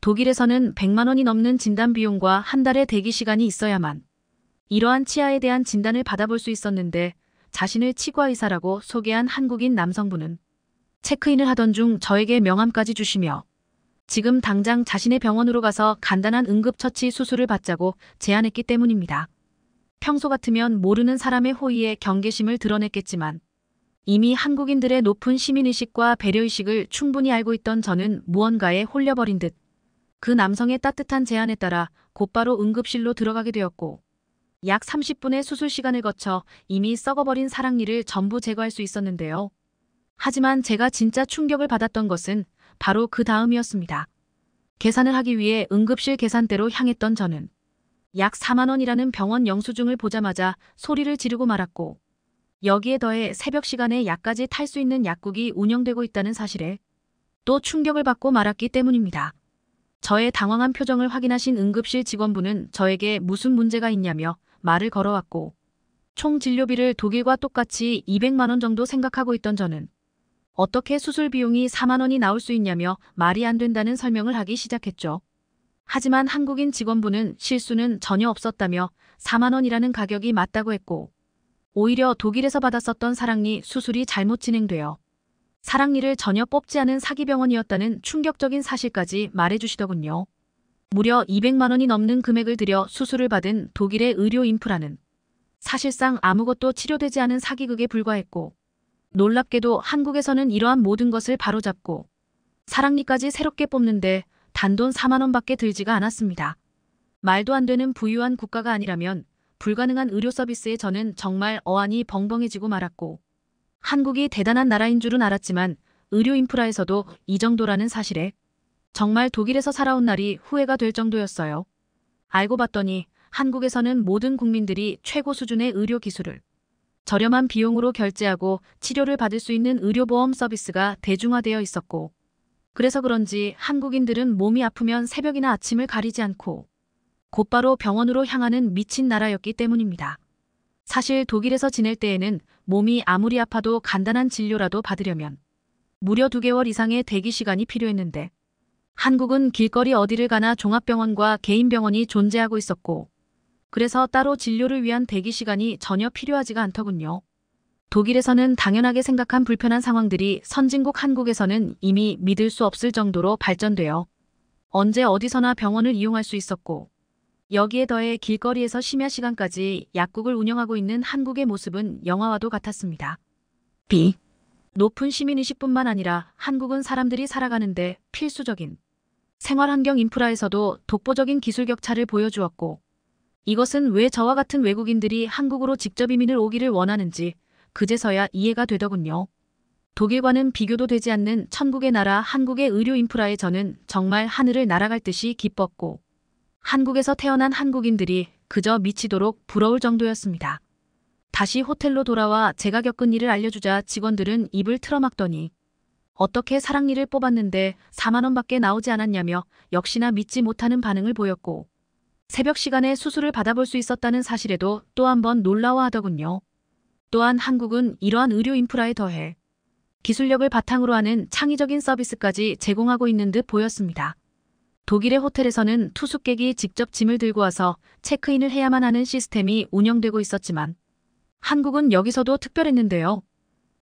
독일에서는 100만 원이 넘는 진단 비용과 한 달의 대기 시간이 있어야만 이러한 치아에 대한 진단을 받아볼 수 있었는데 자신을 치과의사라고 소개한 한국인 남성분은 체크인을 하던 중 저에게 명함까지 주시며 지금 당장 자신의 병원으로 가서 간단한 응급처치 수술을 받자고 제안했기 때문입니다. 평소 같으면 모르는 사람의 호의에 경계심을 드러냈겠지만 이미 한국인들의 높은 시민의식과 배려의식을 충분히 알고 있던 저는 무언가에 홀려버린 듯 그 남성의 따뜻한 제안에 따라 곧바로 응급실로 들어가게 되었고 약 30분의 수술 시간을 거쳐 이미 썩어버린 사랑니를 전부 제거할 수 있었는데요. 하지만 제가 진짜 충격을 받았던 것은 바로 그 다음이었습니다. 계산을 하기 위해 응급실 계산대로 향했던 저는 약 4만 원이라는 병원 영수증을 보자마자 소리를 지르고 말았고 여기에 더해 새벽 시간에 약까지 탈 수 있는 약국이 운영되고 있다는 사실에 또 충격을 받고 말았기 때문입니다. 저의 당황한 표정을 확인하신 응급실 직원분은 저에게 무슨 문제가 있냐며 말을 걸어왔고 총 진료비를 독일과 똑같이 200만 원 정도 생각하고 있던 저는 어떻게 수술 비용이 4만 원이 나올 수 있냐며 말이 안 된다는 설명을 하기 시작했죠. 하지만 한국인 직원분은 실수는 전혀 없었다며 4만 원이라는 가격이 맞다고 했고 오히려 독일에서 받았었던 사랑니 수술이 잘못 진행되어 사랑니를 전혀 뽑지 않은 사기병원이었다는 충격적인 사실까지 말해주시더군요. 무려 200만 원이 넘는 금액을 들여 수술을 받은 독일의 의료 인프라는 사실상 아무것도 치료되지 않은 사기극에 불과했고 놀랍게도 한국에서는 이러한 모든 것을 바로잡고 사랑니까지 새롭게 뽑는데 단돈 4만 원밖에 들지가 않았습니다. 말도 안 되는 부유한 국가가 아니라면 불가능한 의료 서비스에 저는 정말 어안이 벙벙해지고 말았고 한국이 대단한 나라인 줄은 알았지만 의료 인프라에서도 이 정도라는 사실에 정말 독일에서 살아온 날이 후회가 될 정도였어요. 알고 봤더니 한국에서는 모든 국민들이 최고 수준의 의료 기술을 저렴한 비용으로 결제하고 치료를 받을 수 있는 의료보험 서비스가 대중화되어 있었고 그래서 그런지 한국인들은 몸이 아프면 새벽이나 아침을 가리지 않고 곧바로 병원으로 향하는 미친 나라였기 때문입니다. 사실 독일에서 지낼 때에는 몸이 아무리 아파도 간단한 진료라도 받으려면 무려 2개월 이상의 대기시간이 필요했는데 한국은 길거리 어디를 가나 종합병원과 개인병원이 존재하고 있었고 그래서 따로 진료를 위한 대기 시간이 전혀 필요하지가 않더군요. 독일에서는 당연하게 생각한 불편한 상황들이 선진국 한국에서는 이미 믿을 수 없을 정도로 발전되어 언제 어디서나 병원을 이용할 수 있었고 여기에 더해 길거리에서 심야 시간까지 약국을 운영하고 있는 한국의 모습은 영화와도 같았습니다. B. 높은 시민의식뿐만 아니라 한국은 사람들이 살아가는데 필수적인 생활환경 인프라에서도 독보적인 기술 격차를 보여주었고 이것은 왜 저와 같은 외국인들이 한국으로 직접 이민을 오기를 원하는지 그제서야 이해가 되더군요. 독일과는 비교도 되지 않는 천국의 나라 한국의 의료 인프라에 저는 정말 하늘을 날아갈 듯이 기뻤고 한국에서 태어난 한국인들이 그저 미치도록 부러울 정도였습니다. 다시 호텔로 돌아와 제가 겪은 일을 알려주자 직원들은 입을 틀어막더니 어떻게 사랑니를 뽑았는데 4만원밖에 나오지 않았냐며 역시나 믿지 못하는 반응을 보였고 새벽 시간에 수술을 받아볼 수 있었다는 사실에도 또 한 번 놀라워하더군요. 또한 한국은 이러한 의료 인프라에 더해 기술력을 바탕으로 하는 창의적인 서비스까지 제공하고 있는 듯 보였습니다. 독일의 호텔에서는 투숙객이 직접 짐을 들고 와서 체크인을 해야만 하는 시스템이 운영되고 있었지만 한국은 여기서도 특별했는데요.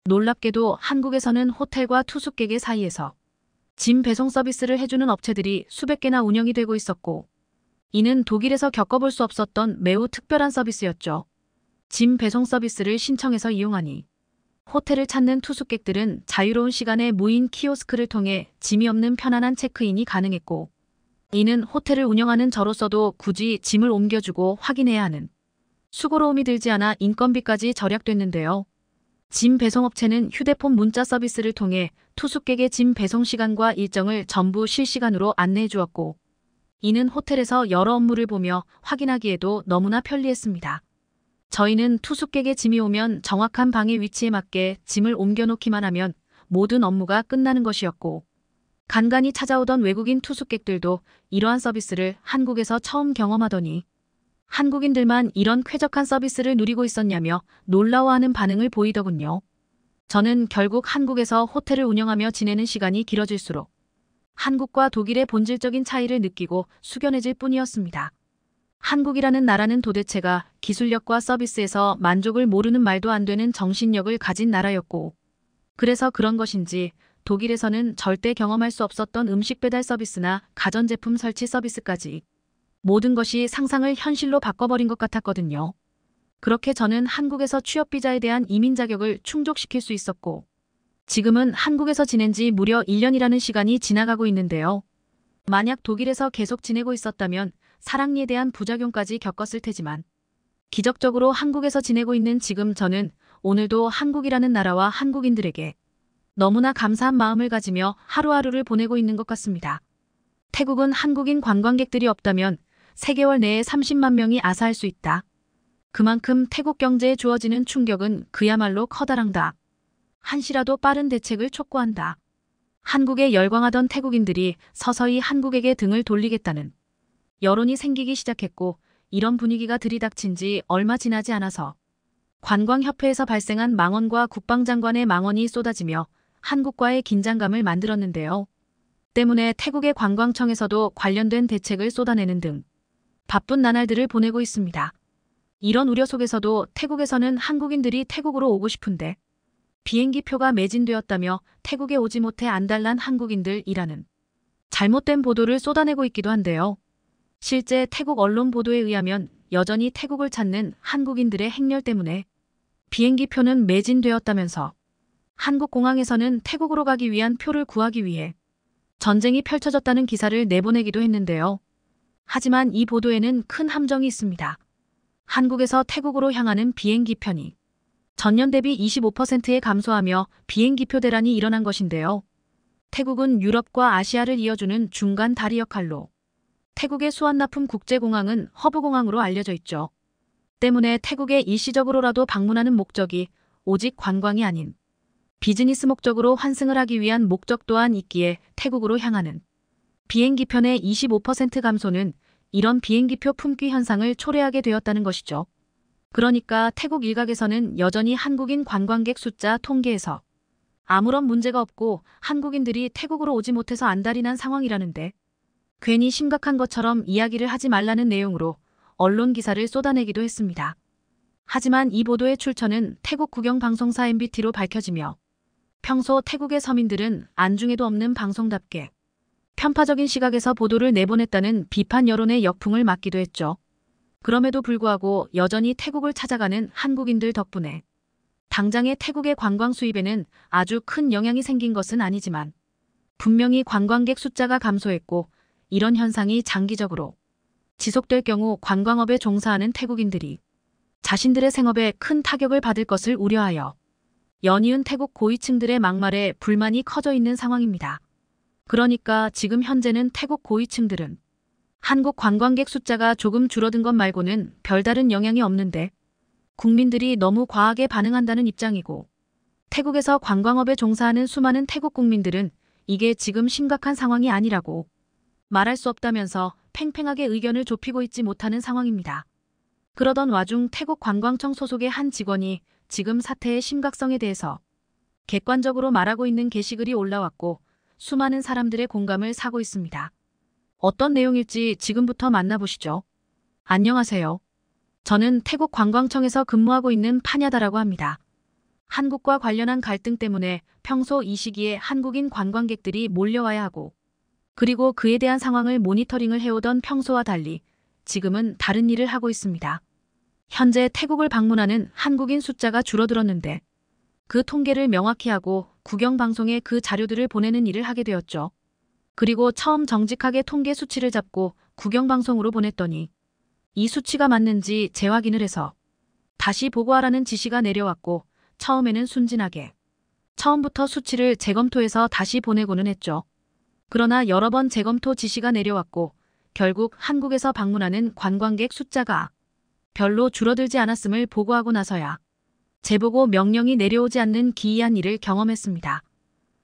놀랍게도 한국에서는 호텔과 투숙객의 사이에서 짐 배송 서비스를 해주는 업체들이 수백 개나 운영이 되고 있었고 이는 독일에서 겪어볼 수 없었던 매우 특별한 서비스였죠. 짐 배송 서비스를 신청해서 이용하니 호텔을 찾는 투숙객들은 자유로운 시간에 무인 키오스크를 통해 짐이 없는 편안한 체크인이 가능했고 이는 호텔을 운영하는 저로서도 굳이 짐을 옮겨주고 확인해야 하는 수고로움이 들지 않아 인건비까지 절약됐는데요. 짐 배송업체는 휴대폰 문자 서비스를 통해 투숙객의 짐 배송 시간과 일정을 전부 실시간으로 안내해 주었고 이는 호텔에서 여러 업무를 보며 확인하기에도 너무나 편리했습니다. 저희는 투숙객의 짐이 오면 정확한 방의 위치에 맞게 짐을 옮겨놓기만 하면 모든 업무가 끝나는 것이었고 간간히 찾아오던 외국인 투숙객들도 이러한 서비스를 한국에서 처음 경험하더니 한국인들만 이런 쾌적한 서비스를 누리고 있었냐며 놀라워하는 반응을 보이더군요. 저는 결국 한국에서 호텔을 운영하며 지내는 시간이 길어질수록 한국과 독일의 본질적인 차이를 느끼고 숙연해질 뿐이었습니다. 한국이라는 나라는 도대체가 기술력과 서비스에서 만족을 모르는 말도 안 되는 정신력을 가진 나라였고 그래서 그런 것인지 독일에서는 절대 경험할 수 없었던 음식 배달 서비스나 가전제품 설치 서비스까지 모든 것이 상상을 현실로 바꿔버린 것 같았거든요. 그렇게 저는 한국에서 취업비자에 대한 이민 자격을 충족시킬 수 있었고 지금은 한국에서 지낸 지 무려 1년이라는 시간이 지나가고 있는데요. 만약 독일에서 계속 지내고 있었다면 사랑니에 대한 부작용까지 겪었을 테지만 기적적으로 한국에서 지내고 있는 지금 저는 오늘도 한국이라는 나라와 한국인들에게 너무나 감사한 마음을 가지며 하루하루를 보내고 있는 것 같습니다. 태국은 한국인 관광객들이 없다면 3개월 내에 30만 명이 아사할 수 있다. 그만큼 태국 경제에 주어지는 충격은 그야말로 커다란다. 한시라도 빠른 대책을 촉구한다. 한국에 열광하던 태국인들이 서서히 한국에게 등을 돌리겠다는 여론이 생기기 시작했고 이런 분위기가 들이닥친 지 얼마 지나지 않아서 관광협회에서 발생한 망언과 국방장관의 망언이 쏟아지며 한국과의 긴장감을 만들었는데요. 때문에 태국의 관광청에서도 관련된 대책을 쏟아내는 등 바쁜 나날들을 보내고 있습니다. 이런 우려 속에서도 태국에서는 한국인들이 태국으로 오고 싶은데 비행기 표가 매진되었다며 태국에 오지 못해 안달난 한국인들이라는 잘못된 보도를 쏟아내고 있기도 한데요. 실제 태국 언론 보도에 의하면 여전히 태국을 찾는 한국인들의 행렬 때문에 비행기 표는 매진되었다면서 한국 공항에서는 태국으로 가기 위한 표를 구하기 위해 전쟁이 펼쳐졌다는 기사를 내보내기도 했는데요. 하지만 이 보도에는 큰 함정이 있습니다. 한국에서 태국으로 향하는 비행기 편이 전년 대비 25%에 감소하며 비행기표 대란이 일어난 것인데요. 태국은 유럽과 아시아를 이어주는 중간 다리 역할로 태국의 수완나품 국제공항은 허브공항으로 알려져 있죠. 때문에 태국에 일시적으로라도 방문하는 목적이 오직 관광이 아닌 비즈니스 목적으로 환승을 하기 위한 목적 또한 있기에 태국으로 향하는 비행기편의 25% 감소는 이런 비행기표 품귀 현상을 초래하게 되었다는 것이죠. 그러니까 태국 일각에서는 여전히 한국인 관광객 숫자 통계에서 아무런 문제가 없고 한국인들이 태국으로 오지 못해서 안달이 난 상황이라는데 괜히 심각한 것처럼 이야기를 하지 말라는 내용으로 언론 기사를 쏟아내기도 했습니다. 하지만 이 보도의 출처는 태국 국영방송사 MBT로 밝혀지며 평소 태국의 서민들은 안중에도 없는 방송답게 편파적인 시각에서 보도를 내보냈다는 비판 여론의 역풍을 맞기도 했죠. 그럼에도 불구하고 여전히 태국을 찾아가는 한국인들 덕분에 당장의 태국의 관광 수입에는 아주 큰 영향이 생긴 것은 아니지만 분명히 관광객 숫자가 감소했고 이런 현상이 장기적으로 지속될 경우 관광업에 종사하는 태국인들이 자신들의 생업에 큰 타격을 받을 것을 우려하여 연이은 태국 고위층들의 막말에 불만이 커져 있는 상황입니다. 그러니까 지금 현재는 태국 고위층들은 한국 관광객 숫자가 조금 줄어든 것 말고는 별다른 영향이 없는데 국민들이 너무 과하게 반응한다는 입장이고 태국에서 관광업에 종사하는 수많은 태국 국민들은 이게 지금 심각한 상황이 아니라고 말할 수 없다면서 팽팽하게 의견을 좁히고 있지 못하는 상황입니다. 그러던 와중 태국 관광청 소속의 한 직원이 지금 사태의 심각성에 대해서 객관적으로 말하고 있는 게시글이 올라왔고 수많은 사람들의 공감을 사고 있습니다. 어떤 내용일지 지금부터 만나보시죠. 안녕하세요. 저는 태국 관광청에서 근무하고 있는 파냐다라고 합니다. 한국과 관련한 갈등 때문에 평소 이 시기에 한국인 관광객들이 몰려와야 하고 그리고 그에 대한 상황을 모니터링을 해오던 평소와 달리 지금은 다른 일을 하고 있습니다. 현재 태국을 방문하는 한국인 숫자가 줄어들었는데 그 통계를 명확히 하고 국영방송에 그 자료들을 보내는 일을 하게 되었죠. 그리고 처음 정직하게 통계 수치를 잡고 국영방송으로 보냈더니 이 수치가 맞는지 재확인을 해서 다시 보고하라는 지시가 내려왔고 처음에는 순진하게 처음부터 수치를 재검토해서 다시 보내고는 했죠. 그러나 여러 번 재검토 지시가 내려왔고 결국 한국에서 방문하는 관광객 숫자가 별로 줄어들지 않았음을 보고하고 나서야 제보고 명령이 내려오지 않는 기이한 일을 경험했습니다.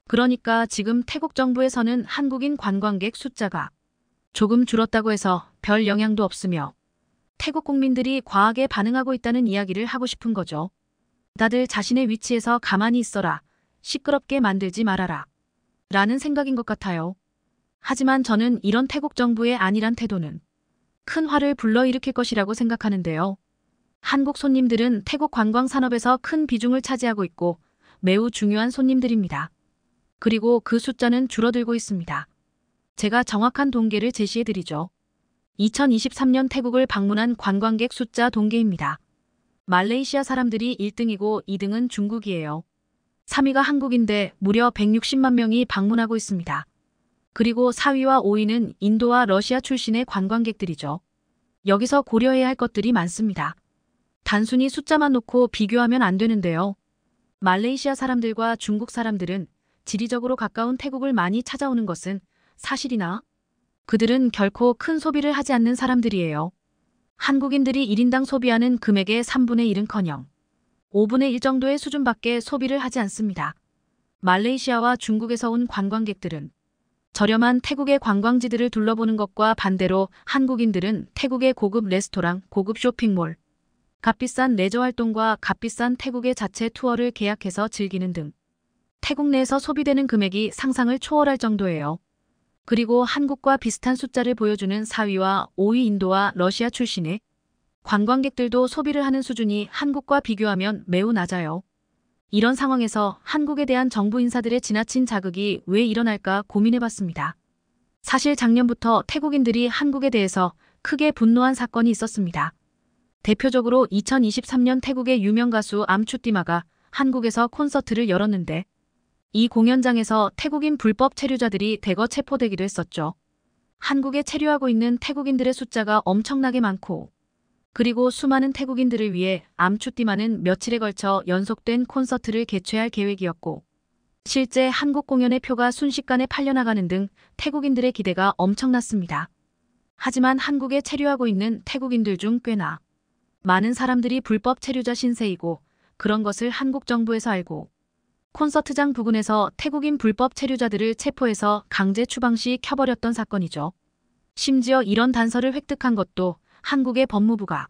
그러니까 지금 태국 정부에서는 한국인 관광객 숫자가 조금 줄었다고 해서 별 영향도 없으며 태국 국민들이 과하게 반응하고 있다는 이야기를 하고 싶은 거죠. 다들 자신의 위치에서 가만히 있어라. 시끄럽게 만들지 말아라. 라는 생각인 것 같아요. 하지만 저는 이런 태국 정부의 안일한 태도는 큰 화를 불러일으킬 것이라고 생각하는데요. 한국 손님들은 태국 관광 산업에서 큰 비중을 차지하고 있고 매우 중요한 손님들입니다. 그리고 그 숫자는 줄어들고 있습니다. 제가 정확한 동계를 제시해드리죠. 2023년 태국을 방문한 관광객 숫자 동계입니다. 말레이시아 사람들이 1등이고 2등은 중국이에요. 3위가 한국인데 무려 160만 명이 방문하고 있습니다. 그리고 4위와 5위는 인도와 러시아 출신의 관광객들이죠. 여기서 고려해야 할 것들이 많습니다. 단순히 숫자만 놓고 비교하면 안 되는데요. 말레이시아 사람들과 중국 사람들은 지리적으로 가까운 태국을 많이 찾아오는 것은 사실이나 그들은 결코 큰 소비를 하지 않는 사람들이에요. 한국인들이 1인당 소비하는 금액의 3분의 1은커녕 5분의 1 정도의 수준밖에 소비를 하지 않습니다. 말레이시아와 중국에서 온 관광객들은 저렴한 태국의 관광지들을 둘러보는 것과 반대로 한국인들은 태국의 고급 레스토랑, 고급 쇼핑몰, 값비싼 레저 활동과 값비싼 태국의 자체 투어를 계약해서 즐기는 등 태국 내에서 소비되는 금액이 상상을 초월할 정도예요. 그리고 한국과 비슷한 숫자를 보여주는 4위와 5위 인도와 러시아 출신의 관광객들도 소비를 하는 수준이 한국과 비교하면 매우 낮아요. 이런 상황에서 한국에 대한 정부 인사들의 지나친 자극이 왜 일어날까 고민해봤습니다. 사실 작년부터 태국인들이 한국에 대해서 크게 분노한 사건이 있었습니다. 대표적으로 2023년 태국의 유명 가수 암추띠마가 한국에서 콘서트를 열었는데 이 공연장에서 태국인 불법 체류자들이 대거 체포되기도 했었죠. 한국에 체류하고 있는 태국인들의 숫자가 엄청나게 많고 그리고 수많은 태국인들을 위해 암추띠마는 며칠에 걸쳐 연속된 콘서트를 개최할 계획이었고 실제 한국 공연의 표가 순식간에 팔려나가는 등 태국인들의 기대가 엄청났습니다. 하지만 한국에 체류하고 있는 태국인들 중 꽤나 많은 사람들이 불법 체류자 신세이고 그런 것을 한국 정부에서 알고 콘서트장 부근에서 태국인 불법 체류자들을 체포해서 강제 추방 시 켜버렸던 사건이죠. 심지어 이런 단서를 획득한 것도 한국의 법무부가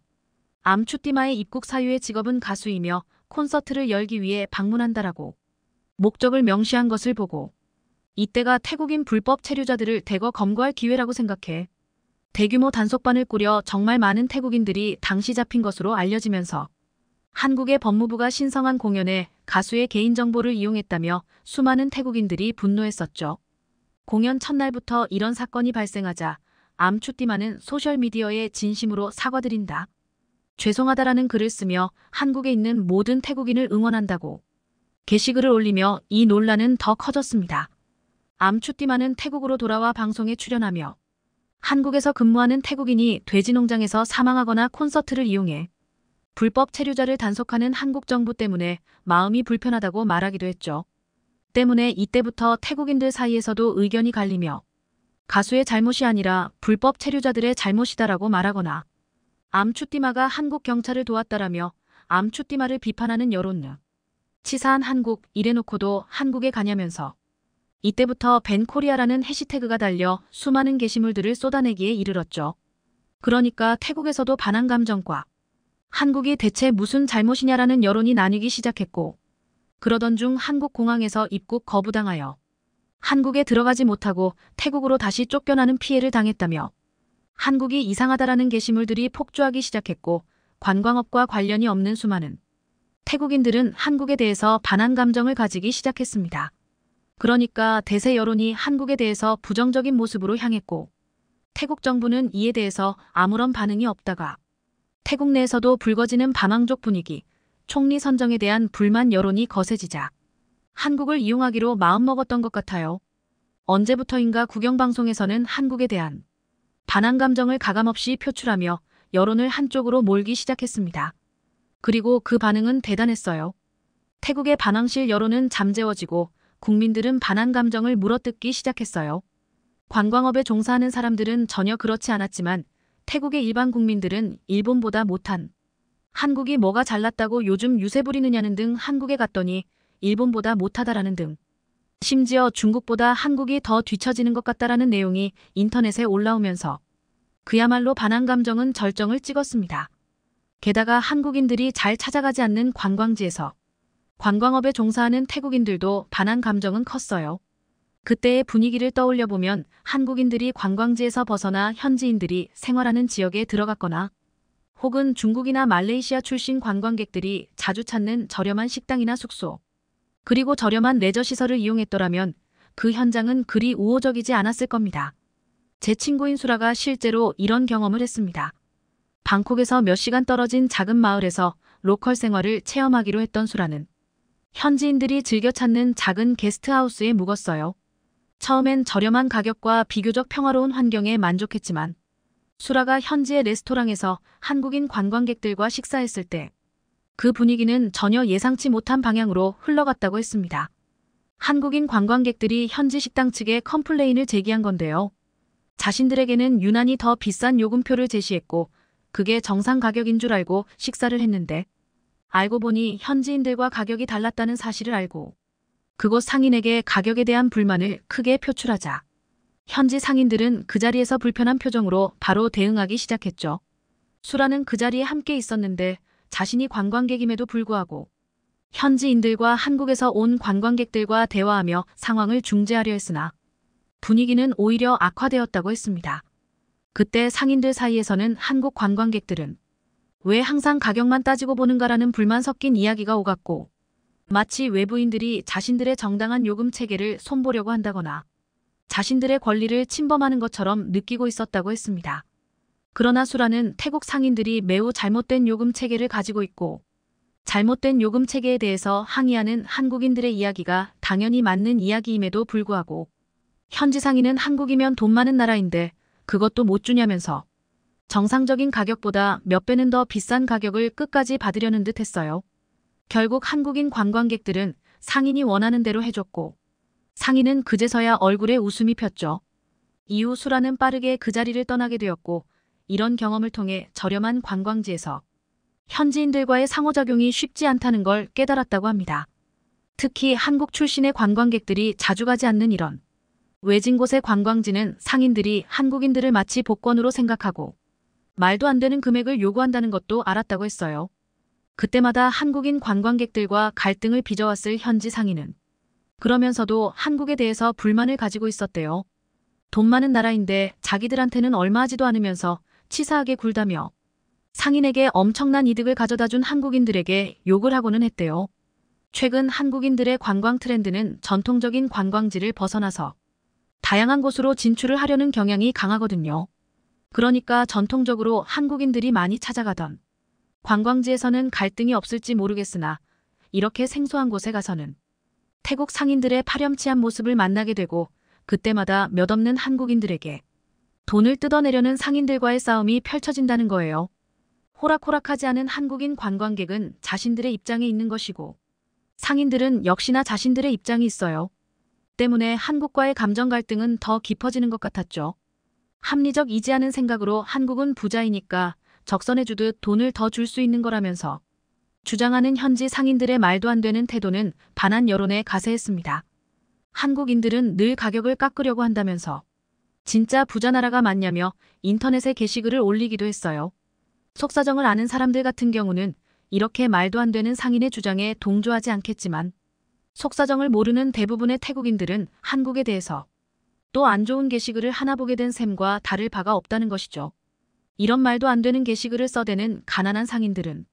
암추띠마의 입국 사유의 직업은 가수이며 콘서트를 열기 위해 방문한다라고 목적을 명시한 것을 보고 이때가 태국인 불법 체류자들을 대거 검거할 기회라고 생각해 대규모 단속반을 꾸려 정말 많은 태국인들이 당시 잡힌 것으로 알려지면서 한국의 법무부가 신성한 공연에 가수의 개인정보를 이용했다며 수많은 태국인들이 분노했었죠. 공연 첫날부터 이런 사건이 발생하자 암추띠마는 소셜미디어에 진심으로 사과드린다. 죄송하다라는 글을 쓰며 한국에 있는 모든 태국인을 응원한다고 게시글을 올리며 이 논란은 더 커졌습니다. 암추띠마는 태국으로 돌아와 방송에 출연하며 한국에서 근무하는 태국인이 돼지 농장에서 사망하거나 콘서트를 이용해 불법 체류자를 단속하는 한국 정부 때문에 마음이 불편하다고 말하기도 했죠. 때문에 이때부터 태국인들 사이에서도 의견이 갈리며 가수의 잘못이 아니라 불법 체류자들의 잘못이다라고 말하거나 암추띠마가 한국 경찰을 도왔다라며 암추띠마를 비판하는 여론을 치사한 한국 이래놓고도 한국에 가냐면서 이때부터 벤코리아라는 해시태그가 달려 수많은 게시물들을 쏟아내기에 이르렀죠. 그러니까 태국에서도 반한 감정과 한국이 대체 무슨 잘못이냐라는 여론이 나뉘기 시작했고 그러던 중 한국 공항에서 입국 거부당하여 한국에 들어가지 못하고 태국으로 다시 쫓겨나는 피해를 당했다며 한국이 이상하다라는 게시물들이 폭주하기 시작했고 관광업과 관련이 없는 수많은 태국인들은 한국에 대해서 반한 감정을 가지기 시작했습니다. 그러니까 대세 여론이 한국에 대해서 부정적인 모습으로 향했고 태국 정부는 이에 대해서 아무런 반응이 없다가 태국 내에서도 불거지는 반항족 분위기, 총리 선정에 대한 불만 여론이 거세지자 한국을 이용하기로 마음먹었던 것 같아요. 언제부터인가 국영방송에서는 한국에 대한 반항 감정을 가감없이 표출하며 여론을 한쪽으로 몰기 시작했습니다. 그리고 그 반응은 대단했어요. 태국의 반항실 여론은 잠재워지고 국민들은 반한 감정을 물어뜯기 시작했어요. 관광업에 종사하는 사람들은 전혀 그렇지 않았지만 태국의 일반 국민들은 일본보다 못한 한국이 뭐가 잘났다고 요즘 유세 부리느냐는 등 한국에 갔더니 일본보다 못하다라는 등 심지어 중국보다 한국이 더 뒤처지는 것 같다라는 내용이 인터넷에 올라오면서 그야말로 반한 감정은 절정을 찍었습니다. 게다가 한국인들이 잘 찾아가지 않는 관광지에서 관광업에 종사하는 태국인들도 반한 감정은 컸어요. 그때의 분위기를 떠올려 보면 한국인들이 관광지에서 벗어나 현지인들이 생활하는 지역에 들어갔거나 혹은 중국이나 말레이시아 출신 관광객들이 자주 찾는 저렴한 식당이나 숙소 그리고 저렴한 레저시설을 이용했더라면 그 현장은 그리 우호적이지 않았을 겁니다. 제 친구인 수라가 실제로 이런 경험을 했습니다. 방콕에서 몇 시간 떨어진 작은 마을에서 로컬 생활을 체험하기로 했던 수라는 현지인들이 즐겨 찾는 작은 게스트하우스에 묵었어요. 처음엔 저렴한 가격과 비교적 평화로운 환경에 만족했지만 수라가 현지의 레스토랑에서 한국인 관광객들과 식사했을 때 그 분위기는 전혀 예상치 못한 방향으로 흘러갔다고 했습니다. 한국인 관광객들이 현지 식당 측에 컴플레인을 제기한 건데요. 자신들에게는 유난히 더 비싼 요금표를 제시했고 그게 정상 가격인 줄 알고 식사를 했는데 알고 보니 현지인들과 가격이 달랐다는 사실을 알고 그곳 상인에게 가격에 대한 불만을 크게 표출하자 현지 상인들은 그 자리에서 불편한 표정으로 바로 대응하기 시작했죠. 수라는 그 자리에 함께 있었는데 자신이 관광객임에도 불구하고 현지인들과 한국에서 온 관광객들과 대화하며 상황을 중재하려 했으나 분위기는 오히려 악화되었다고 했습니다. 그때 상인들 사이에서는 한국 관광객들은 왜 항상 가격만 따지고 보는가라는 불만 섞인 이야기가 오갔고 마치 외부인들이 자신들의 정당한 요금 체계를 손보려고 한다거나 자신들의 권리를 침범하는 것처럼 느끼고 있었다고 했습니다. 그러나 수라는 태국 상인들이 매우 잘못된 요금 체계를 가지고 있고 잘못된 요금 체계에 대해서 항의하는 한국인들의 이야기가 당연히 맞는 이야기임에도 불구하고 현지 상인은 한국이면 돈 많은 나라인데 그것도 못 주냐면서 정상적인 가격보다 몇 배는 더 비싼 가격을 끝까지 받으려는 듯 했어요. 결국 한국인 관광객들은 상인이 원하는 대로 해줬고 상인은 그제서야 얼굴에 웃음이 폈죠. 이후 수라는 빠르게 그 자리를 떠나게 되었고 이런 경험을 통해 저렴한 관광지에서 현지인들과의 상호작용이 쉽지 않다는 걸 깨달았다고 합니다. 특히 한국 출신의 관광객들이 자주 가지 않는 이런 외진 곳의 관광지는 상인들이 한국인들을 마치 복권으로 생각하고 말도 안 되는 금액을 요구한다는 것도 알았다고 했어요. 그때마다 한국인 관광객들과 갈등을 빚어왔을 현지 상인은 그러면서도 한국에 대해서 불만을 가지고 있었대요. 돈 많은 나라인데 자기들한테는 얼마 하지도 않으면서 치사하게 굴다며 상인에게 엄청난 이득을 가져다 준 한국인들에게 욕을 하고는 했대요. 최근 한국인들의 관광 트렌드는 전통적인 관광지를 벗어나서 다양한 곳으로 진출을 하려는 경향이 강하거든요. 그러니까 전통적으로 한국인들이 많이 찾아가던 관광지에서는 갈등이 없을지 모르겠으나 이렇게 생소한 곳에 가서는 태국 상인들의 파렴치한 모습을 만나게 되고 그때마다 몇 없는 한국인들에게 돈을 뜯어내려는 상인들과의 싸움이 펼쳐진다는 거예요. 호락호락하지 않은 한국인 관광객은 자신들의 입장에 있는 것이고 상인들은 역시나 자신들의 입장이 있어요. 때문에 한국과의 감정 갈등은 더 깊어지는 것 같았죠. 합리적 이지 않은 생각으로 한국은 부자이니까 적선해주듯 돈을 더 줄 수 있는 거라면서 주장하는 현지 상인들의 말도 안 되는 태도는 반한 여론에 가세했습니다. 한국인들은 늘 가격을 깎으려고 한다면서 진짜 부자 나라가 맞냐며 인터넷에 게시글을 올리기도 했어요. 속사정을 아는 사람들 같은 경우는 이렇게 말도 안 되는 상인의 주장에 동조하지 않겠지만 속사정을 모르는 대부분의 태국인들은 한국에 대해서 또안 좋은 게시글을 하나 보게 된 셈과 다를 바가 없다는 것이죠. 이런 말도 안 되는 게시글을 써대는 가난한 상인들은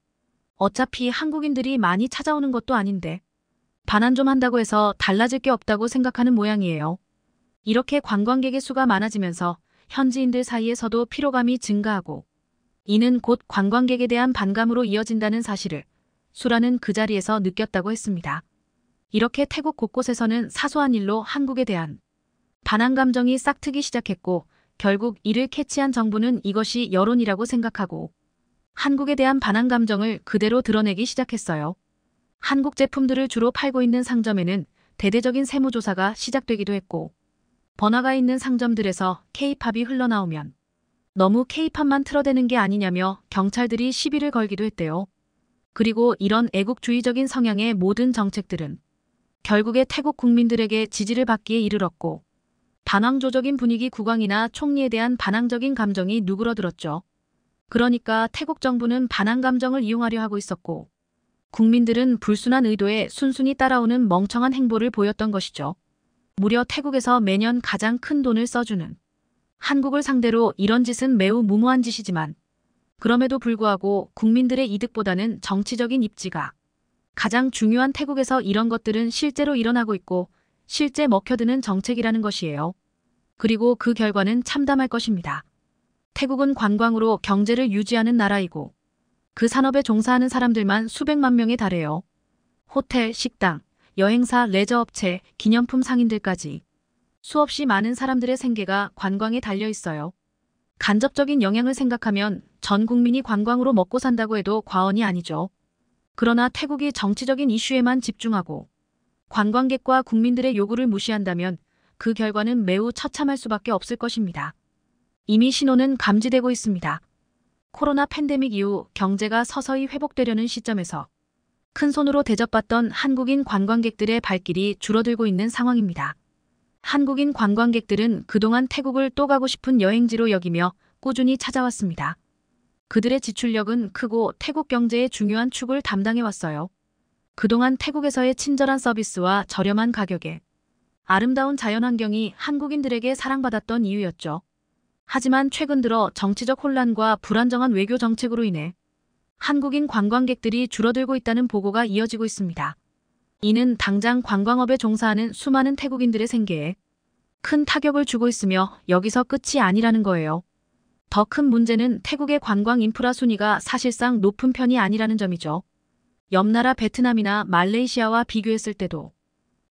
어차피 한국인들이 많이 찾아오는 것도 아닌데 반환 좀 한다고 해서 달라질 게 없다고 생각하는 모양이에요. 이렇게 관광객의 수가 많아지면서 현지인들 사이에서도 피로감이 증가하고 이는 곧 관광객에 대한 반감으로 이어진다는 사실을 수라는 그 자리에서 느꼈다고 했습니다. 이렇게 태국 곳곳에서는 사소한 일로 한국에 대한 반항 감정이 싹트기 시작했고 결국 이를 캐치한 정부는 이것이 여론이라고 생각하고 한국에 대한 반항 감정을 그대로 드러내기 시작했어요. 한국 제품들을 주로 팔고 있는 상점에는 대대적인 세무조사가 시작되기도 했고 번화가 있는 상점들에서 케이팝이 흘러나오면 너무 케이팝만 틀어대는 게 아니냐며 경찰들이 시비를 걸기도 했대요. 그리고 이런 애국주의적인 성향의 모든 정책들은 결국에 태국 국민들에게 지지를 받기에 이르렀고 반항조적인 분위기 국왕이나 총리에 대한 반항적인 감정이 누그러들었죠. 그러니까 태국 정부는 반항 감정을 이용하려 하고 있었고 국민들은 불순한 의도에 순순히 따라오는 멍청한 행보를 보였던 것이죠. 무려 태국에서 매년 가장 큰 돈을 써주는 한국을 상대로 이런 짓은 매우 무모한 짓이지만 그럼에도 불구하고 국민들의 이득보다는 정치적인 입지가 가장 중요한 태국에서 이런 것들은 실제로 일어나고 있고 실제 먹혀드는 정책이라는 것이에요. 그리고 그 결과는 참담할 것입니다. 태국은 관광으로 경제를 유지하는 나라이고 그 산업에 종사하는 사람들만 수백만 명에 달해요. 호텔, 식당, 여행사, 레저업체, 기념품 상인들까지 수없이 많은 사람들의 생계가 관광에 달려 있어요. 간접적인 영향을 생각하면 전 국민이 관광으로 먹고 산다고 해도 과언이 아니죠. 그러나 태국이 정치적인 이슈에만 집중하고 관광객과 국민들의 요구를 무시한다면 그 결과는 매우 처참할 수밖에 없을 것입니다. 이미 신호는 감지되고 있습니다. 코로나 팬데믹 이후 경제가 서서히 회복되려는 시점에서 큰 손으로 대접받던 한국인 관광객들의 발길이 줄어들고 있는 상황입니다. 한국인 관광객들은 그동안 태국을 또 가고 싶은 여행지로 여기며 꾸준히 찾아왔습니다. 그들의 지출력은 크고 태국 경제의 중요한 축을 담당해왔어요. 그동안 태국에서의 친절한 서비스와 저렴한 가격에 아름다운 자연환경이 한국인들에게 사랑받았던 이유였죠. 하지만 최근 들어 정치적 혼란과 불안정한 외교 정책으로 인해 한국인 관광객들이 줄어들고 있다는 보고가 이어지고 있습니다. 이는 당장 관광업에 종사하는 수많은 태국인들의 생계에 큰 타격을 주고 있으며 여기서 끝이 아니라는 거예요. 더 큰 문제는 태국의 관광 인프라 순위가 사실상 높은 편이 아니라는 점이죠. 옆나라 베트남이나 말레이시아와 비교했을 때도